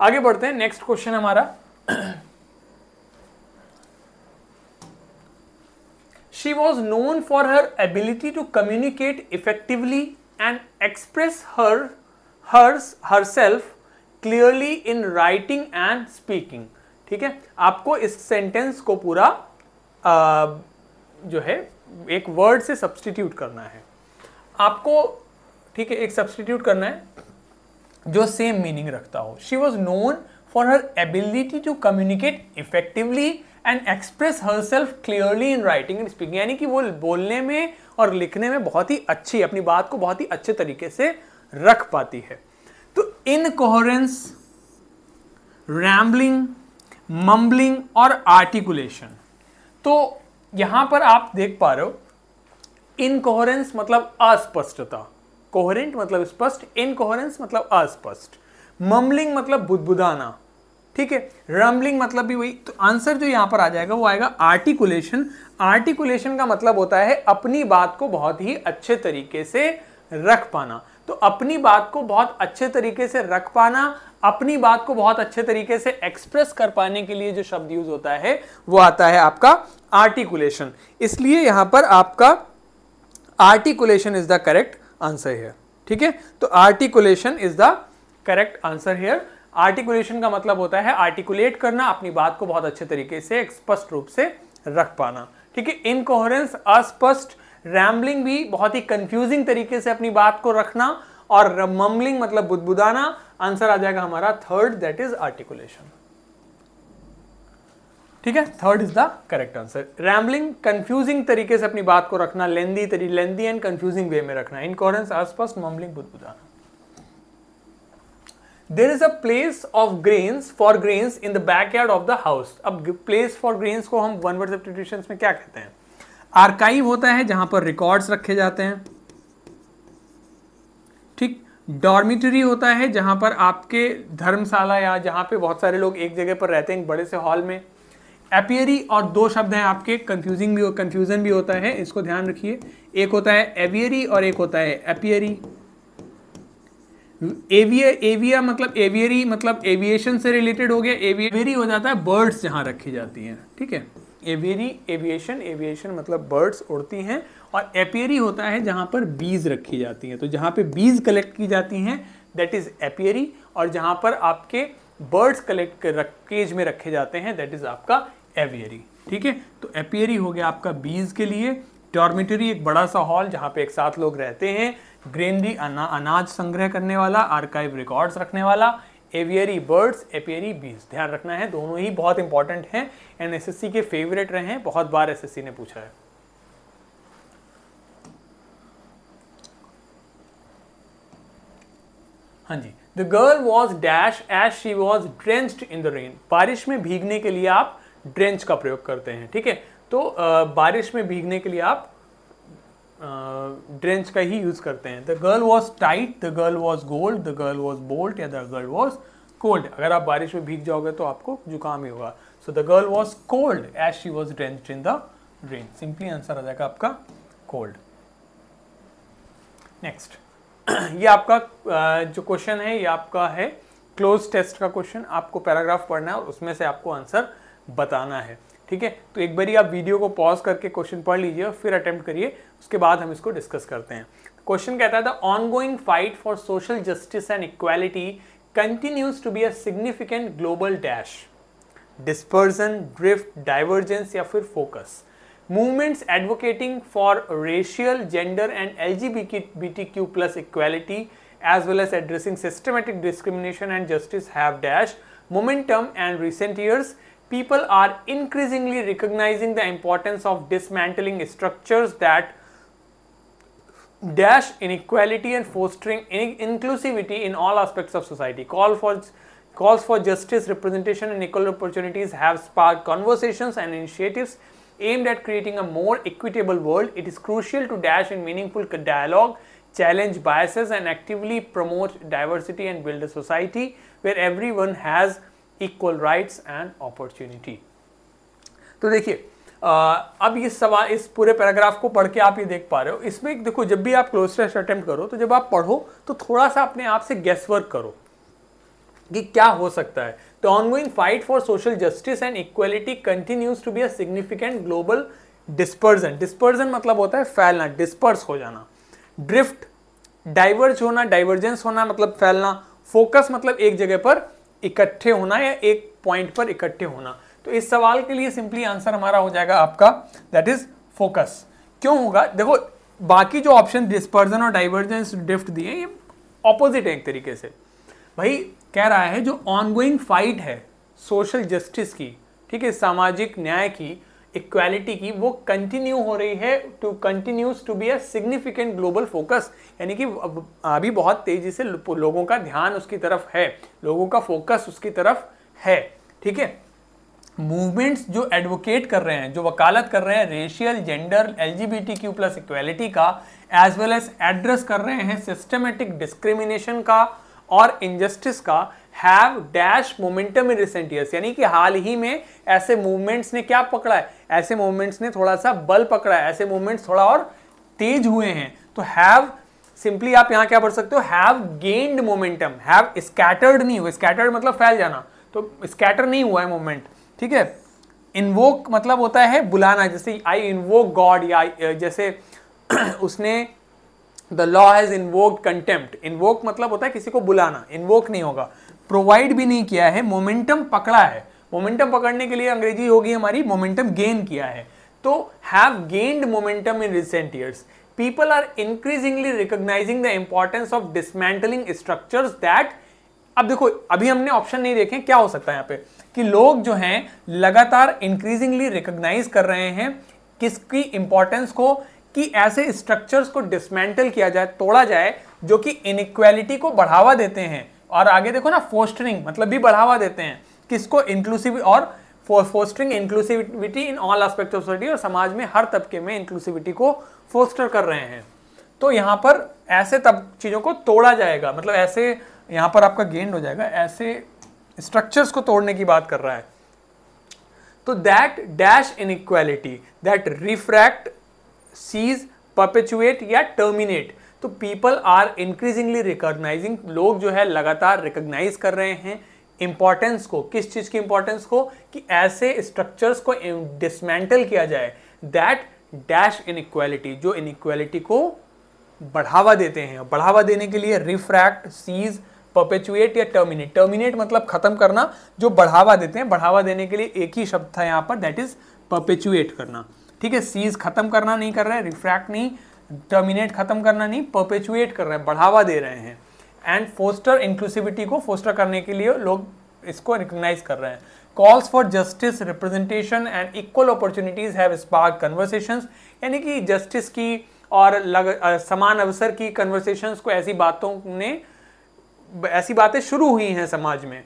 [SPEAKER 1] आगे बढ़ते हैं नेक्स्ट क्वेश्चन हमारा she was known for her ability to communicate effectively and express her, hers, herself clearly in writing and speaking ठीक है आपको इस सेंटेंस को पूरा आ, जो है एक वर्ड से सब्सटीट्यूट करना है आपको ठीक है एक सब्सटीट्यूट करना है जो सेम मीनिंग रखता हो she was known for her ability to communicate effectively and express herself clearly in writing and speaking यानी कि वो बोलने में और लिखने में बहुत ही अच्छी अपनी बात को बहुत ही अच्छे तरीके से रख पाती है तो इनकोहरेंस रैम्बलिंग मम्बलिंग और आर्टिकुलेशन तो यहां पर आप देख पा रहे हो इनकोहरेंस मतलब अस्पष्टता कोहरेंट मतलब स्पष्ट इनकोहरेंस मतलब अस्पष्ट मम्बलिंग मतलब बुदबुदाना ठीक है रंबलिंग मतलब भी वही तो आंसर जो यहां पर आ जाएगा वो आएगा आर्टिकुलेशन आर्टिकुलेशन का मतलब होता है अपनी बात को बहुत ही अच्छे तरीके से रख पाना तो अपनी बात को बहुत अच्छे तरीके से रख पाना अपनी बात को बहुत अच्छे तरीके से एक्सप्रेस कर पाने के लिए जो शब्द यूज होता है वो आता है आपका आर्टिकुलेशन इसलिए यहां पर आपका articulation is the correct answer here ठीक है तो articulation is the correct answer here articulation का मतलब होता है आर्टिकुलेट करना अपनी बात को बहुत अच्छे तरीके से स्पष्ट रूप से रख पाना ठीक है इनकोहरेंस अस्पष्ट रैम्बलिंग भी बहुत ही कंफ्यूजिंग तरीके से अपनी बात को रखना और मम्बलिंग मतलब बुदबुदाना आंसर आ जाएगा हमारा थर्ड दैट इज आर्टिकुलेशन ठीक है third is the correct answer rambling confusing तरीके से अपनी बात को रखना लेंदी तरी लेंदी एंड कंफ्यूजिंग वे में रखना इनकोरेंस अस्पष्ट मम्बलिंग बुदबुदाना there is a place of grains for grains in the backyard of the house अब प्लेस फॉर ग्रेन्स को हम वन वर्ड सब्सटीट्यूशन में क्या कहते हैं आर्काइव होता है जहां पर रिकॉर्ड्स रखे जाते हैं ठीक डॉर्मिटरी होता है जहां पर आपके धर्मशाला या जहां पे बहुत सारे लोग एक जगह पर रहते हैं बड़े से हॉल में एपियरी और दो शब्द हैं आपके कंफ्यूजिंग भी कंफ्यूजन भी होता है इसको ध्यान रखिए एक होता है एवियरी और एक होता है एपियरी एवियर एविया मतलब एवियरी मतलब एविएशन से रिलेटेड हो गया एवियरी हो जाता है बर्ड्स जहाँ रखी जाती हैं ठीक है एवियरी एविएशन एविएशन मतलब बर्ड्स उड़ती हैं और एपियरी होता है जहाँ पर बीज रखी जाती हैं तो जहाँ पे बीज कलेक्ट की जाती हैं दैट इज़ एपियरी और जहाँ पर आपके बर्ड्स कलेक्ट कर केज में रखे जाते हैं दैट इज़ आपका एवियरी ठीक है तो एपियरी हो गया आपका बीज के लिए डॉर्मिटरी एक बड़ा सा हॉल जहाँ पे एक साथ लोग रहते हैं ग्रेनरी अना, अनाज संग्रह करने वाला आर्काइव रिकॉर्ड्स रखने वाला एवियरी बर्ड्स एपियरी बीज ध्यान रखना है दोनों ही बहुत इंपॉर्टेंट हैं एंड एस के फेवरेट रहे हैं बहुत बार एस ने पूछा है हाँ जी the girl was dash as she was drenched in the rain बारिश में भीगने के लिए आप ड्रेंच का प्रयोग करते हैं ठीक है तो आ, बारिश में भीगने के लिए आप ड्रेंच का ही यूज़ करते हैं the girl was tight the girl was gold the girl was bolt या द गर्ल वॉज कोल्ड अगर आप बारिश में भीग जाओगे तो आपको जुकाम ही होगा so the girl was cold as she was drench in the rain simply answer आ जाएगा आपका कोल्ड नेक्स्ट ये आपका जो क्वेश्चन है ये आपका है क्लोज टेस्ट का क्वेश्चन आपको पैराग्राफ पढ़ना है और उसमें से आपको आंसर बताना है ठीक है तो एक बार आप वीडियो को पॉज करके क्वेश्चन पढ़ लीजिए और फिर अटेम्प्ट करिए उसके बाद हम इसको डिस्कस करते हैं क्वेश्चन कहता है the ongoing fight for social justice and equality continues to be a significant global dash dispersion drift divergence या फिर focus movements advocating for racial gender and L G B B T Q plus equality as well as addressing systematic discrimination and justice have dash momentum and recent years people are increasingly recognizing the importance of dismantling structures that dash inequality and fostering in inclusivity in all aspects of society. Call for calls for justice, representation, and equal opportunities have sparked conversations and initiatives aimed at creating a more equitable world. It is crucial to dash in meaningful dialogue, challenge biases, and actively promote diversity and build a society where everyone has equal rights and opportunity तो देखिए अब इस सवाल इस पूरे पैराग्राफ को पढ़ के आप ये देख पा रहे हो इसमें देखो जब भी आप क्लोज टेस्ट अटेम्प्ट करो तो जब आप पढ़ो तो थोड़ा सा अपने आप से गैस वर्क करो कि क्या हो सकता है the ongoing fight for social justice and equality continues to be a significant global dispersion dispersion मतलब होता है फैलना डिस्पर्स हो जाना ड्रिफ्ट डाइवर्ज होना डाइवर्जेंस होना मतलब फैलना फोकस मतलब एक जगह पर इकट्ठे होना या एक पॉइंट पर इकट्ठे होना तो इस सवाल के लिए सिंपली आंसर हमारा हो जाएगा आपका दैट इज फोकस क्यों होगा देखो बाकी जो ऑप्शन डिस्पर्जन और डाइवर्जेंस डिफ्ट दिए ये ऑपोजिट है एक तरीके से भाई कह रहा है जो ऑनगोइंग फाइट है सोशल जस्टिस की ठीक है सामाजिक न्याय की इक्वालिटी की वो कंटिन्यू हो रही है to continues to be a significant global focus यानी कि अभी बहुत तेज़ी से लोगों का ध्यान उसकी तरफ है लोगों का फोकस उसकी तरफ है ठीक है मूवमेंट्स जो एडवोकेट कर रहे हैं जो वकालत कर रहे हैं racial gender L Q plus equality का एज वेल एज एड्रेस कर रहे हैं सिस्टमेटिक डिस्क्रिमिनेशन का और इनजस्टिस का have dash momentum in recent years यानी कि हाल ही में ऐसे मूवमेंट्स ने क्या पकड़ा है ऐसे मूवमेंट्स ने थोड़ा सा बल पकड़ा है ऐसे मूवमेंट्स थोड़ा और तेज हुए हैं तो हैव सिंपली आप यहां क्या पढ़ सकते हो have gained momentum have scattered नहीं हुआ स्कैटर्ड मतलब फैल जाना तो स्कैटर नहीं हुआ है मोमेंट ठीक है इनवोक मतलब होता है बुलाना जैसे आई इनवोक गॉड या जैसे उसने the law has invoke contempt invoke मतलब होता है किसी को बुलाना इन्वोक नहीं होगा प्रोवाइड भी नहीं किया है मोमेंटम पकड़ा है मोमेंटम पकड़ने के लिए अंग्रेजी होगी हमारी मोमेंटम गेन किया है तो have gained momentum in recent years people are increasingly recognising the importance of dismantling structure that अब देखो अभी हमने ऑप्शन नहीं देखे क्या हो सकता है यहाँ पे कि लोग जो हैं लगातार इंक्रीजिंगली रिकॉग्नाइज कर रहे हैं किसकी इंपॉर्टेंस को कि ऐसे स्ट्रक्चर्स को डिसमेंटल किया जाए तोड़ा जाए जो कि इनक्वालिटी को बढ़ावा देते हैं और आगे देखो ना फोस्टरिंग मतलब भी बढ़ावा देते हैं किसको इंक्लूसिव और fostering inclusivity in all aspect of society और समाज में हर तबके में इंक्लूसिविटी को फोस्टर कर रहे हैं तो यहाँ पर ऐसे तब चीज़ों को तोड़ा जाएगा मतलब ऐसे यहाँ पर आपका गेंद हो जाएगा ऐसे स्ट्रक्चर्स को तोड़ने की बात कर रहा है तो that dash inequality that refract sees perpetuate या टर्मिनेट तो पीपल आर इंक्रीजिंगली रिकॉग्नाइजिंग लोग जो है लगातार रिकॉग्नाइज कर रहे हैं इंपॉर्टेंस को किस चीज़ की इंपॉर्टेंस को कि ऐसे स्ट्रक्चर्स को डिसमेंटल किया जाए दैट डैश इनक्वालिटी जो इनक्वालिटी को बढ़ावा देते हैं बढ़ावा देने के लिए रिफ्रैक्ट सीज परपेचुएट या टर्मिनेट टर्मिनेट मतलब खत्म करना जो बढ़ावा देते हैं बढ़ावा देने के लिए एक ही शब्द था यहाँ पर दैट इज परपेचुएट करना ठीक है सीज खत्म करना नहीं कर रहे हैं रिफ्रैक्ट नहीं टर्मिनेट खत्म करना नहीं परपेचुएट कर रहे हैं बढ़ावा दे रहे हैं एंड फोस्टर इंक्लूसिविटी को फोस्टर करने के लिए लोग इसको रिकग्नाइज कर रहे हैं calls for justice representation and equal opportunities have spark conversation यानी कि जस्टिस की और लग आ, समान अवसर की कन्वर्सेशन को ऐसी बातों ने ऐसी बातें शुरू हुई हैं समाज में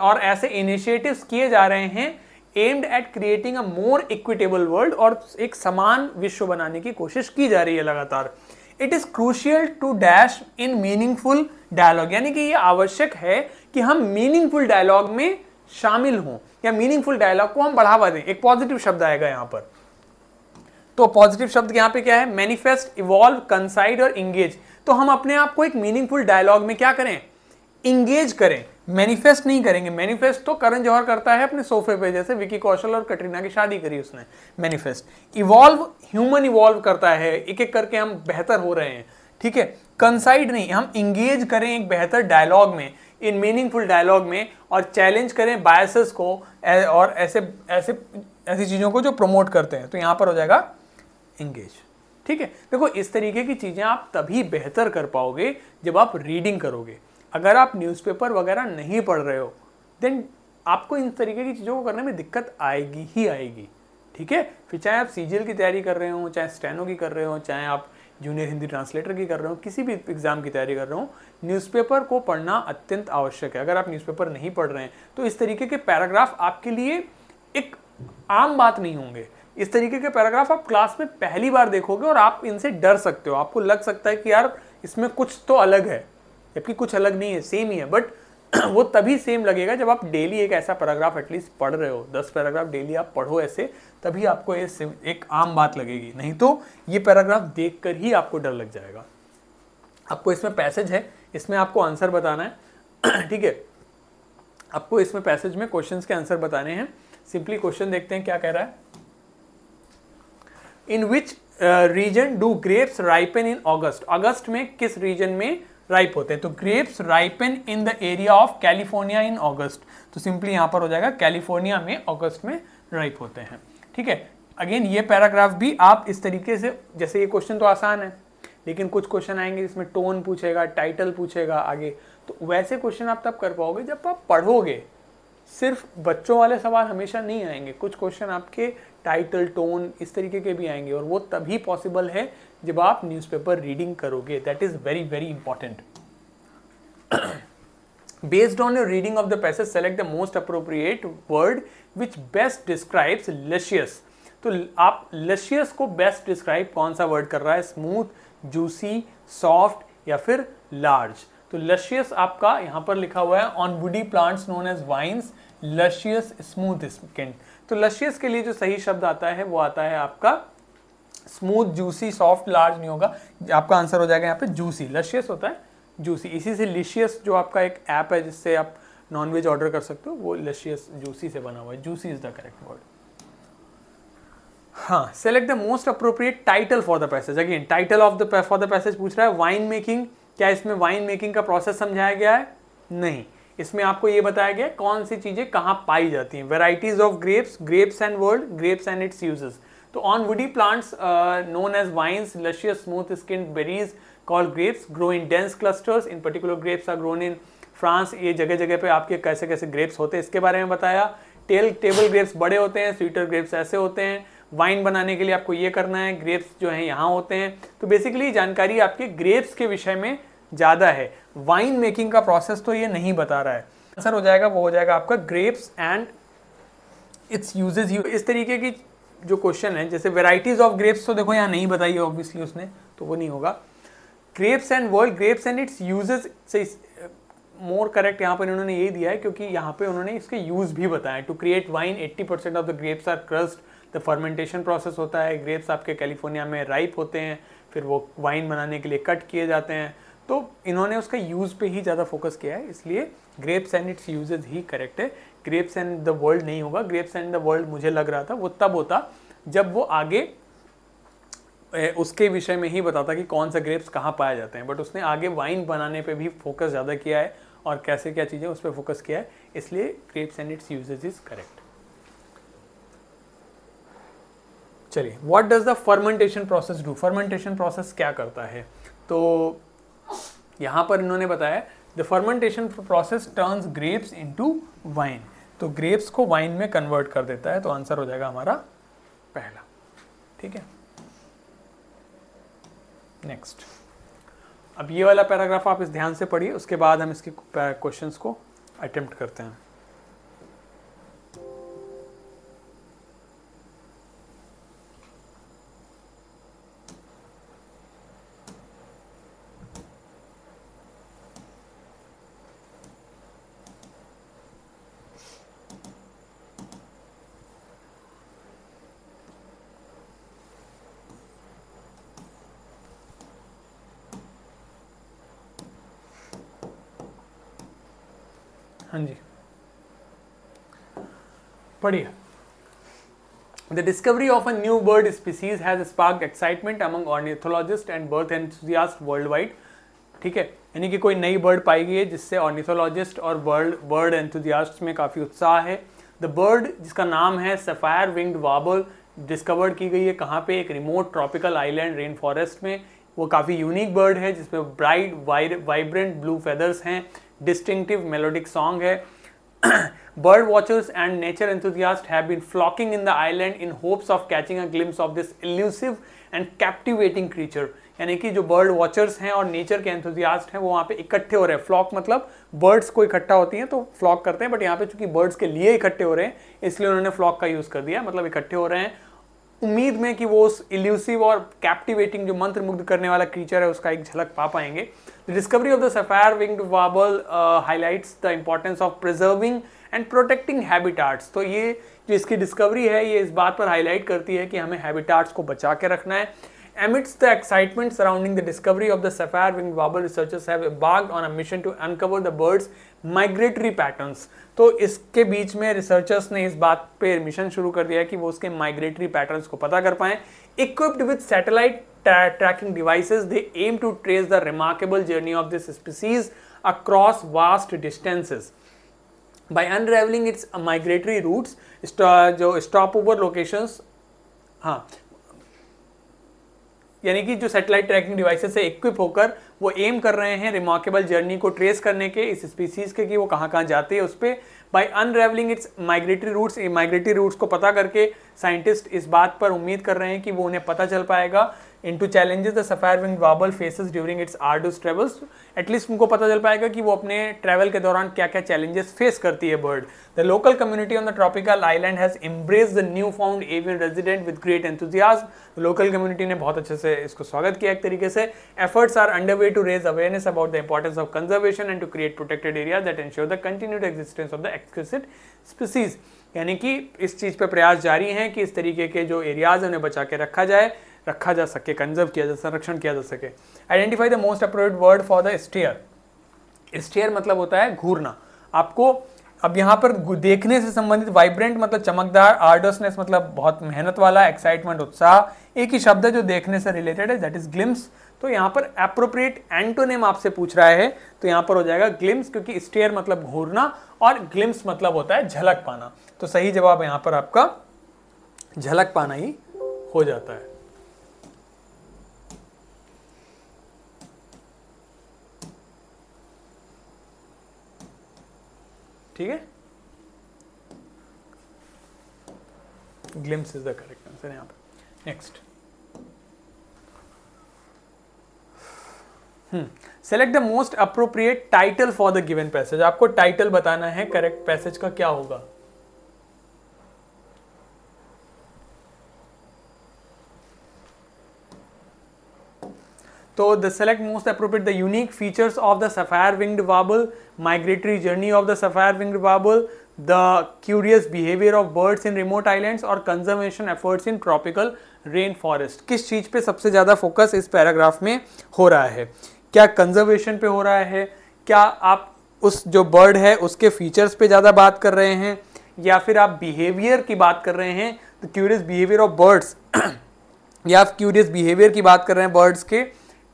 [SPEAKER 1] और ऐसे इनिशिएटिव्स किए जा रहे हैं aimed at creating a more equitable world और एक समान विश्व बनाने की कोशिश की जा रही है लगातार it is crucial to dash in meaningful dialogue यानी कि ये आवश्यक है कि हम मीनिंगफुल डायलॉग में शामिल हों या मीनिंगफुल डायलॉग को हम बढ़ावा दें एक पॉजिटिव शब्द आएगा यहाँ पर तो पॉजिटिव शब्द यहाँ पे क्या है मैनिफेस्ट इवॉल्व कंसाइड और इंगेज तो हम अपने आप को एक मीनिंगफुल डायलॉग में क्या करें इंगेज करें मैनिफेस्ट नहीं करेंगे मैनिफेस्ट तो करण जौहर करता है अपने सोफे पे जैसे विकी कौशल और कटरीना की शादी करी उसने मैनिफेस्ट इवॉल्व ह्यूमन इवॉल्व करता है एक एक करके हम बेहतर हो रहे हैं ठीक है कंसाइड नहीं हम इंगेज करें एक बेहतर डायलॉग में इन मीनिंगफुल डायलॉग में और चैलेंज करें बायसेस को और ऐसे ऐसे ऐसी चीज़ों को जो प्रमोट करते हैं तो यहां पर हो जाएगा इंगेज ठीक है देखो इस तरीके की चीज़ें आप तभी बेहतर कर पाओगे जब आप रीडिंग करोगे अगर आप न्यूज़पेपर वगैरह नहीं पढ़ रहे हो देन आपको इन तरीके की चीज़ों को करने में दिक्कत आएगी ही आएगी ठीक है फिर चाहे आप सी की तैयारी कर रहे हो चाहे स्टैनो की कर रहे हो चाहे आप जूनियर हिंदी ट्रांसलेटर की कर रहे हो किसी भी एग्ज़ाम की तैयारी कर रहे हो न्यूज़पेपर को पढ़ना अत्यंत आवश्यक है अगर आप न्यूज़पेपर नहीं पढ़ रहे हैं तो इस तरीके के पैराग्राफ आपके लिए एक आम बात नहीं होंगे इस तरीके के पैराग्राफ आप क्लास में पहली बार देखोगे और आप इनसे डर सकते हो आपको लग सकता है कि यार इसमें कुछ तो अलग है जबकि कुछ अलग नहीं है सेम ही है बट वो तभी सेम लगेगा जब आप डेली एक ऐसा पैराग्राफ एटलीस्ट पढ़ रहे हो दस पैराग्राफ डेली आप पढ़ो ऐसे तभी आपको ये एक आम बात लगेगी नहीं तो ये पैराग्राफ देख ही आपको डर लग जाएगा आपको इसमें पैसेज है इसमें आपको आंसर बताना है ठीक है आपको इसमें पैसेज में क्वेश्चन के आंसर बताने हैं सिंपली क्वेश्चन देखते हैं क्या कह रहा है in which region do grapes ripen in August अगस्त में किस रीजन में राइप होते हैं तो grapes ripen in the area of California in August तो सिंपली यहां पर हो जाएगा कैलिफोर्निया में ऑगस्ट में राइप होते हैं ठीक है अगेन ये पैराग्राफ भी आप इस तरीके से जैसे ये क्वेश्चन तो आसान है लेकिन कुछ क्वेश्चन आएंगे जिसमें टोन पूछेगा टाइटल पूछेगा आगे तो वैसे क्वेश्चन आप तब कर पाओगे जब आप पढ़ोगे सिर्फ बच्चों वाले सवाल हमेशा नहीं आएंगे कुछ क्वेश्चन आपके टाइटल टोन इस तरीके के भी आएंगे और वो तभी पॉसिबल है जब आप न्यूज़पेपर रीडिंग करोगे that is very very important based on your reading of the passage select the most appropriate word which best describes luscious तो आप लशियस को बेस्ट डिस्क्राइब कौन सा वर्ड कर रहा है स्मूथ जूसी सॉफ्ट या फिर लार्ज तो लशियस आपका यहां पर लिखा हुआ है on woody plants known as vines luscious smooth skin तो लशियस के लिए जो सही शब्द आता है वो आता है आपका स्मूथ जूसी सॉफ्ट लार्ज नहीं होगा आपका आंसर हो जाएगा यहाँ पे जूसी लशियस होता है जूसी इसी से लिशियस जो आपका एक ऐप है जिससे आप नॉनवेज ऑर्डर कर सकते हो वो लशियस जूसी से बना हुआ है juicy is the correct word हाँ select the most appropriate title for the passage again title of the for the passage पूछ रहा है वाइन मेकिंग क्या इसमें वाइन मेकिंग का प्रोसेस समझाया गया है नहीं इसमें आपको ये बताया गया कौन सी चीज़ें कहाँ पाई जाती हैं varieties of grapes grapes and world grapes and its uses तो on woody plants known as vines luscious smooth skin berries call grapes grow in dense clusters in particular grapes are grown in France ये जगह जगह पे आपके कैसे कैसे ग्रेप्स होते हैं इसके बारे में बताया टेल टेबल ग्रेप्स बड़े होते हैं स्वीटर ग्रेप्स ऐसे होते हैं वाइन बनाने के लिए आपको ये करना है ग्रेप्स जो हैं यहाँ होते हैं तो बेसिकली जानकारी आपके ग्रेप्स के विषय में ज़्यादा है वाइन मेकिंग का प्रोसेस तो ये नहीं बता रहा है आंसर हो जाएगा वो हो जाएगा आपका grapes and its uses you इस तरीके की जो क्वेश्चन है जैसे वेराइटीज़ ऑफ ग्रेप्स तो देखो यहाँ नहीं बताई ऑब्वियसली उसने तो वो नहीं होगा grapes and world grapes and its uses से मोर करेक्ट यहाँ पर इन्होंने यही दिया है क्योंकि यहाँ पे उन्होंने इसके यूज़ भी बताया to create wine 80% of the grapes are crushed the fermentation process होता है ग्रेप्स आपके कैलिफोर्निया में राइप होते हैं फिर वो वाइन बनाने के लिए कट किए जाते हैं तो इन्होंने उसका यूज़ पे ही ज़्यादा फोकस किया है इसलिए ग्रेप्स एंड इट्स यूजेज ही करेक्ट है ग्रेप्स एंड द वर्ल्ड नहीं होगा ग्रेप्स एंड द वर्ल्ड मुझे लग रहा था वो तब होता जब वो आगे उसके विषय में ही बताता कि कौन सा ग्रेप्स कहाँ पाए जाते हैं बट उसने आगे वाइन बनाने पे भी फोकस ज़्यादा किया है और कैसे क्या चीज़ें उस पर फोकस किया है इसलिए grapes and its uses is correct चलिए what does the fermentation process do fermentation process क्या करता है तो यहाँ पर इन्होंने बताया the fermentation process turns grapes into wine तो ग्रेप्स को वाइन में कन्वर्ट कर देता है तो आंसर हो जाएगा हमारा पहला ठीक है नेक्स्ट अब ये वाला पैराग्राफ आप इस ध्यान से पढ़िए उसके बाद हम इसके क्वेश्चंस को अटेम्प्ट करते हैं पढ़िए The discovery of a new bird species has sparked excitement among ornithologists and bird enthusiasts worldwide. ठीक है यानी कि कोई नई बर्ड पाई गई है जिससे ऑर्निथोलॉजिस्ट और बर्ड बर्ड एंथुजियास्ट में काफ़ी उत्साह है द बर्ड जिसका नाम है सफ़ायर विंग्ड वाबल डिस्कवर्ड की गई है कहाँ पे एक remote tropical island rain forest में वो काफ़ी यूनिक बर्ड है जिसमें ब्राइट वाइब्रेंट ब्लू फेदर्स हैं डिस्टिंक्टिव मेलोडिक सॉन्ग है bird watchers and nature enthusiasts have been flocking in the island in hopes of catching a glimpse of this elusive and captivating creature यानी कि जो बर्ड वॉचर्स हैं और नेचर के एंथुजियास्ट हैं वो वहाँ पे इकट्ठे हो रहे हैं फ्लॉक मतलब बर्ड्स को इकट्ठा होती हैं तो फ्लॉक करते हैं बट यहाँ पे चूंकि बर्ड्स के लिए इकट्ठे हो रहे हैं इसलिए उन्होंने फ्लॉक का यूज़ कर दिया मतलब इकट्ठे हो रहे हैं उम्मीद में कि वो उस इल्यूसिव और कैप्टिवेटिंग जो मंत्र मुग्ध करने वाला क्रीचर है उसका एक झलक पा पाएंगे the discovery of the sapphire winged warbler highlights the importance of preserving and protecting habitats तो ये जो इसकी डिस्कवरी है ये इस बात पर हाईलाइट करती है कि हमें हैबिटाट्स को बचा के रखना है amidst the excitement surrounding the discovery of the sapphire winged warbler researchers have embarked on a mission to uncover the bird's migratory patterns. तो इसके बीच में रिसर्चर्स ने इस बात पे मिशन शुरू कर दिया कि वो उसके माइग्रेटरी पैटर्न को पता कर पाएं equipped with satellite tracking devices they aim to trace the remarkable journey of this species across vast distances by unravelling its migratory routes जो स्टॉप ओवर लोकेशंस हाँ यानी कि जो सैटेलाइट ट्रैकिंग डिवाइसेस से इक्विप होकर वो एम कर रहे हैं रिमार्केबल जर्नी को ट्रेस करने के इस स्पीसीज़ के कि वो कहाँ कहाँ जाते हैं उस पर by unravelling its migratory routes migratory routes को पता करके साइंटिस्ट इस बात पर उम्मीद कर रहे हैं कि वो उन्हें पता चल पाएगा into challenges the sapphire wing warbler faces during its arduous travels at least उनको पता चल पाएगा कि वो अपने ट्रैवल के दौरान क्या क्या चैलेंजेस फेस करती है bird the local community on the tropical island has embrace the new found avian resident with great enthusiasm local community ने बहुत अच्छे से इसको स्वागत किया एक तरीके से efforts are under way to raise awareness about the importance of conservation and to create protected area that ensure the continued existence of the exclusive species यानी कि इस चीज़ पर प्रयास जारी हैं कि इस तरीके के जो एरियाज हैं उन्हें बचा के रखा जाए रखा जा सके कंजर्व किया जा संरक्षण किया जा सके identify the most appropriate word for the stare stare मतलब होता है घूरना आपको अब यहाँ पर देखने से संबंधित वाइब्रेंट मतलब चमकदार आर्डसनेस मतलब बहुत मेहनत वाला एक्साइटमेंट उत्साह एक ही शब्द है जो देखने से रिलेटेड है दैट इज ग्लिम्स तो यहाँ पर अप्रोप्रिएट एंटोनेम आपसे पूछ रहा है तो यहाँ पर हो जाएगा ग्लिम्स क्योंकि स्टेयर मतलब घूरना और ग्लिम्स मतलब होता है झलक पाना तो सही जवाब यहाँ पर आपका झलक पाना ही हो जाता है ठीक है glimpse is the correct answer यहां पर next select the most appropriate title for the given passage आपको टाइटल बताना है करेक्ट पैसेज का क्या होगा तो the select most appropriate the unique features of the sapphire winged warbler migratory journey of the sapphire winged warbler the curious behaviour of birds in remote islands और conservation efforts in tropical rain forest किस चीज पे सबसे ज्यादा फोकस इस पैराग्राफ में हो रहा है क्या कंजर्वेशन पे हो रहा है क्या आप उस जो बर्ड है उसके फीचर्स पे ज्यादा बात कर रहे हैं या फिर आप बिहेवियर की बात कर रहे हैं तो क्यूरियस बिहेवियर ऑफ बर्ड्स या आप क्यूरियस बिहेवियर की बात कर रहे हैं बर्ड्स के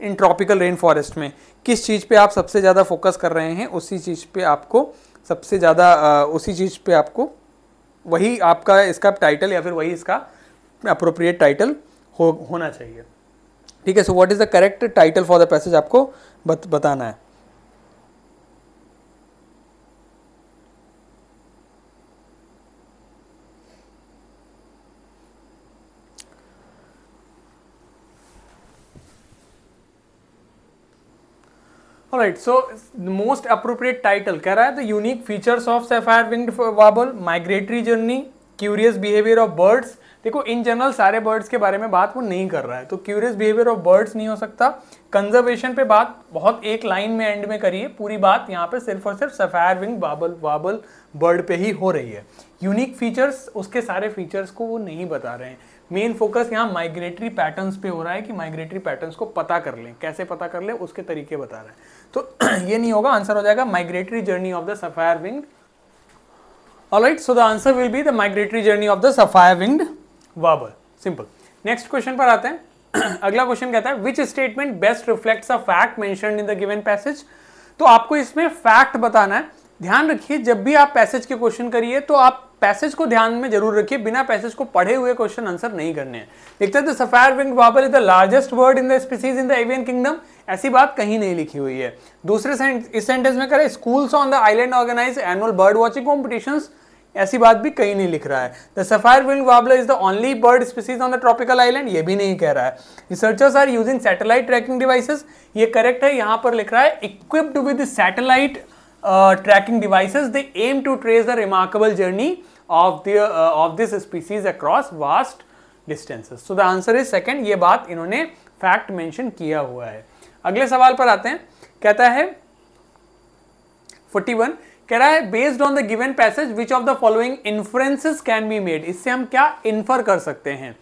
[SPEAKER 1] इन ट्रॉपिकल रेन फॉरेस्ट में किस चीज़ पे आप सबसे ज़्यादा फोकस कर रहे हैं उसी चीज़ पे आपको सबसे ज़्यादा उसी चीज़ पे आपको वही आपका इसका टाइटल या फिर वही इसका अप्रोप्रिएट टाइटल हो होना चाहिए ठीक है so what is the correct title for the passage आपको बत, बताना है right so most appropriate title कह रहा है the unique features of sapphire winged warbler migratory journey curious behaviour of birds देखो इन जनरल सारे बर्ड्स के बारे में बात वो नहीं कर रहा है तो क्यूरियस बिहेवियर ऑफ बर्ड्स नहीं हो सकता कंजर्वेशन पे बात बहुत एक लाइन में एंड में करिए पूरी बात यहाँ पे सिर्फ और सिर्फ sapphire wing warbler warbler bird पे ही हो रही है यूनिक फीचर्स उसके सारे फीचर्स को वो नहीं बता रहे हैं मेन फोकस यहाँ माइग्रेटरी पैटर्न्स पे हो रहा है कि माइग्रेटरी पैटर्न्स को पता कर लें कैसे पता कर लें उसके तरीके बता रहे हैं तो ये नहीं होगा आंसर हो जाएगा migratory journey of the sapphire winged alright so the answer will be the migratory journey of the sapphire winged warbler simple next question पर आते हैं अगला क्वेश्चन कहता है which statement best reflect a fact mention in the given passage तो आपको इसमें फैक्ट बताना है ध्यान रखिए जब भी आप पैसेज के क्वेश्चन करिए तो आप पैसेज को ध्यान में जरूर रखिए बिना पैसेज को पढ़े हुए क्वेश्चन आंसर नहीं करने हैं लिखते हैं the sapphire wing warbler is the largest word in the species in the avian kingdom ऐसी बात कहीं नहीं लिखी हुई है दूसरे इस सेंटेंस में करें schools on the island organise annual bird watching competition ऐसी बात भी कहीं नहीं लिख रहा है the sapphire wing warbler is the only bird species on the tropical island ये भी नहीं कह रहा है researchers are using satellite tracking devices ये करेक्ट है यहाँ पर लिख रहा है equipped with satellite tracking devices they aim to trace the remarkable journey of the of this species across vast distances so the answer is second ये बात इन्होंने फैक्ट मैंशन किया हुआ है अगले सवाल पर आते हैं कहता है 41 कह रहा है based on the given passage which of the following inferences can be made इससे हम क्या इन्फर कर सकते हैं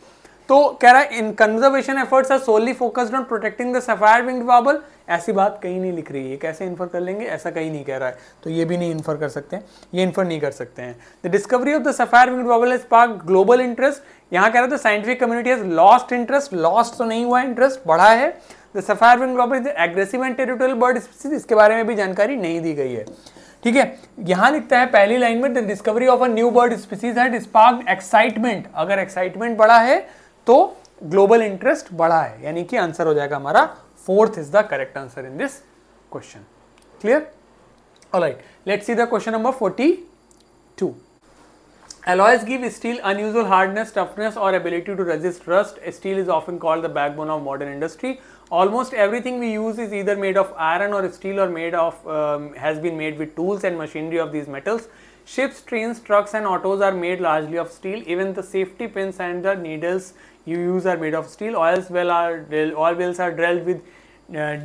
[SPEAKER 1] तो कह रहा है in conservation efforts are solely focused on protecting the sapphire wing warbler ऐसी बात कहीं नहीं लिख रही है कैसे इन्फर कर लेंगे ऐसा कहीं नहीं कह रहा है तो ये भी नहीं इन्फर कर सकते हैं ये इन्फर नहीं कर सकते हैं the discovery of the sapphire wing warbler is park global interest यहाँ कह रहा था scientific community has lost interest lost तो नहीं हुआ इंटरेस्ट बढ़ा है the sapphire wing global is aggressive and territorial bird species इसके बारे में भी जानकारी नहीं दी गई है ठीक है यहां लिखता है पहली लाइन में the discovery of a new bird species had spark excitement अगर एक्साइटमेंट बढ़ा है तो ग्लोबल इंटरेस्ट बढ़ा है यानी कि आंसर हो जाएगा हमारा fourth is the correct answer in this question clear alright let's see the question number 42 alloys give steel unusual hardness toughness or ability to resist rust steel is often called the backbone of modern industry Almost everything we use is either made of iron or steel or made of um, has been made with tools and machinery of these metals. Ships, trains, trucks and autos are made largely of steel. Even the safety pins and the needles you use are made of steel. Oils well are oil wells are drilled with uh,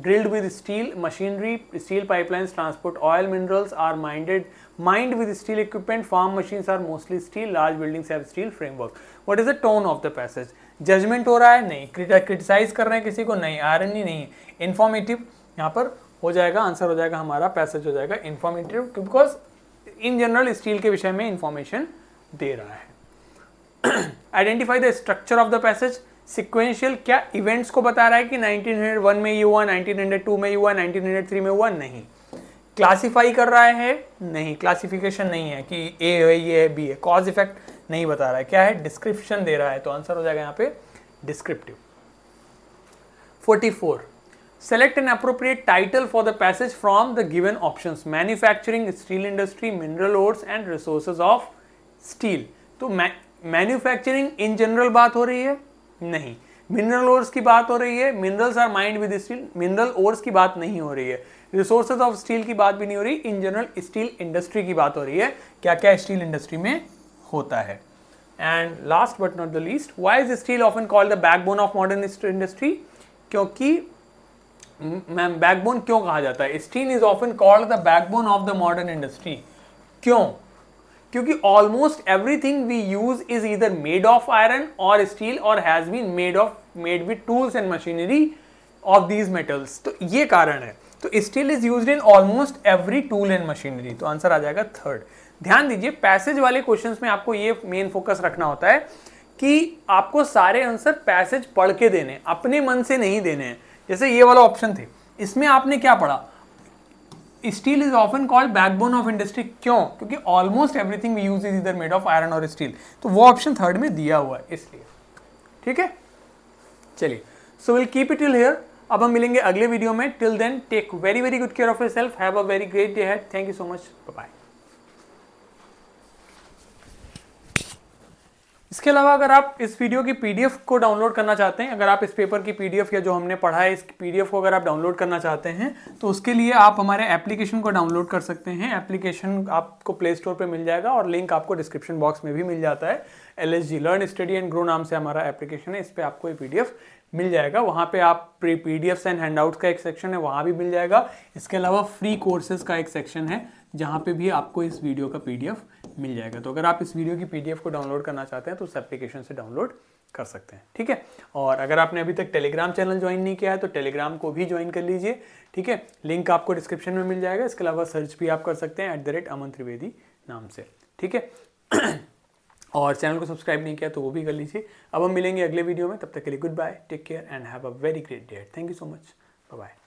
[SPEAKER 1] drilled with steel machinery, steel pipelines transport oil minerals are mined, mined with steel equipment, farm machines are mostly steel, large buildings have steel framework. What is the tone of the passage? Judgement हो रहा है नहीं क्रिटिसाइज कर रहे हैं किसी को नहीं आयरनी नहीं है इन्फॉर्मेटिव यहाँ पर हो जाएगा आंसर हो जाएगा हमारा पैसेज हो जाएगा informative because in general steel के विषय में इंफॉर्मेशन दे रहा है identify the structure of the passage sequential क्या इवेंट्स को बता रहा है कि 1901 में ये हुआ 1902 में ये हुआ 1903 में हुआ नहीं क्लासिफाई कर रहा है नहीं क्लासिफिकेशन नहीं है कि ए है ये है बी है कॉज इफेक्ट नहीं बता रहा है क्या है डिस्क्रिप्शन दे रहा है तो आंसर हो जाएगा यहाँ पे descriptive 44 select an appropriate title for the passage from the given options manufacturing steel industry mineral ores and resources of steel तो मैन्युफैक्चरिंग इन जनरल बात हो रही है नहीं मिनरल ओर्स की बात हो रही है minerals are mined with steel mineral ores की बात नहीं हो रही है रिसोर्सेज ऑफ स्टील की बात भी नहीं हो रही इन जनरल स्टील इंडस्ट्री की बात हो रही है क्या क्या स्टील इंडस्ट्री में होता है and last but not the least why is steel often call the backbone of modern industry क्योंकि मैम बैकबोन क्यों कहा जाता है steel is often called the backbone of the modern industry क्यों क्योंकि almost everything we use is either made of iron और स्टील और has been made of made with tools and machinery of these metals तो ये कारण है तो steel is use in almost every tool and machinery तो आंसर आ जाएगा थर्ड ध्यान दीजिए पैसेज वाले क्वेश्चंस में आपको ये मेन फोकस रखना होता है कि आपको सारे आंसर पैसेज पढ़ के देने अपने मन से नहीं देने हैं जैसे ये वाला ऑप्शन थे इसमें आपने क्या पढ़ा steel is often called backbone of industry क्यों क्योंकि almost everything we use is either made of iron और स्टील तो वो ऑप्शन थर्ड में दिया हुआ है इसलिए ठीक है चलिए so will keep it till here अब हम मिलेंगे अगले वीडियो में till then take very very good care of yourself have a very great day had thank you so much bye इसके अलावा अगर आप इस वीडियो की पीडीएफ को डाउनलोड करना चाहते हैं अगर आप इस पेपर की पीडीएफ या जो हमने पढ़ा है इस पीडीएफ को अगर आप डाउनलोड करना चाहते हैं तो उसके लिए आप हमारे एप्लीकेशन को डाउनलोड कर सकते हैं एप्लीकेशन आपको प्ले स्टोर पर मिल जाएगा और लिंक आपको डिस्क्रिप्शन बॉक्स में भी मिल जाता है L S G learn study and grow नाम से हमारा एप्लीकेशन है इस पर आपको ये पी मिल जाएगा वहाँ पे आप pre P D and hand का एक सेक्शन है वहाँ भी मिल जाएगा इसके अलावा फ्री कोर्सेज का एक सेक्शन है जहाँ पे भी आपको इस वीडियो का पी डी एफ़ मिल जाएगा तो अगर आप इस वीडियो की पीडीएफ को डाउनलोड करना चाहते हैं तो उस एप्लीकेशन से डाउनलोड कर सकते हैं ठीक है और अगर आपने अभी तक टेलीग्राम चैनल ज्वाइन नहीं किया है तो टेलीग्राम को भी ज्वाइन कर लीजिए ठीक है लिंक आपको डिस्क्रिप्शन में मिल जाएगा इसके अलावा सर्च भी आप कर सकते हैं at the rate Aman Trivedi नाम से ठीक है और चैनल को सब्सक्राइब नहीं किया तो वो भी कर लीजिए अब हम मिलेंगे अगले वीडियो में तब तक के लिए good bye take care and have a very great date thank you so much bye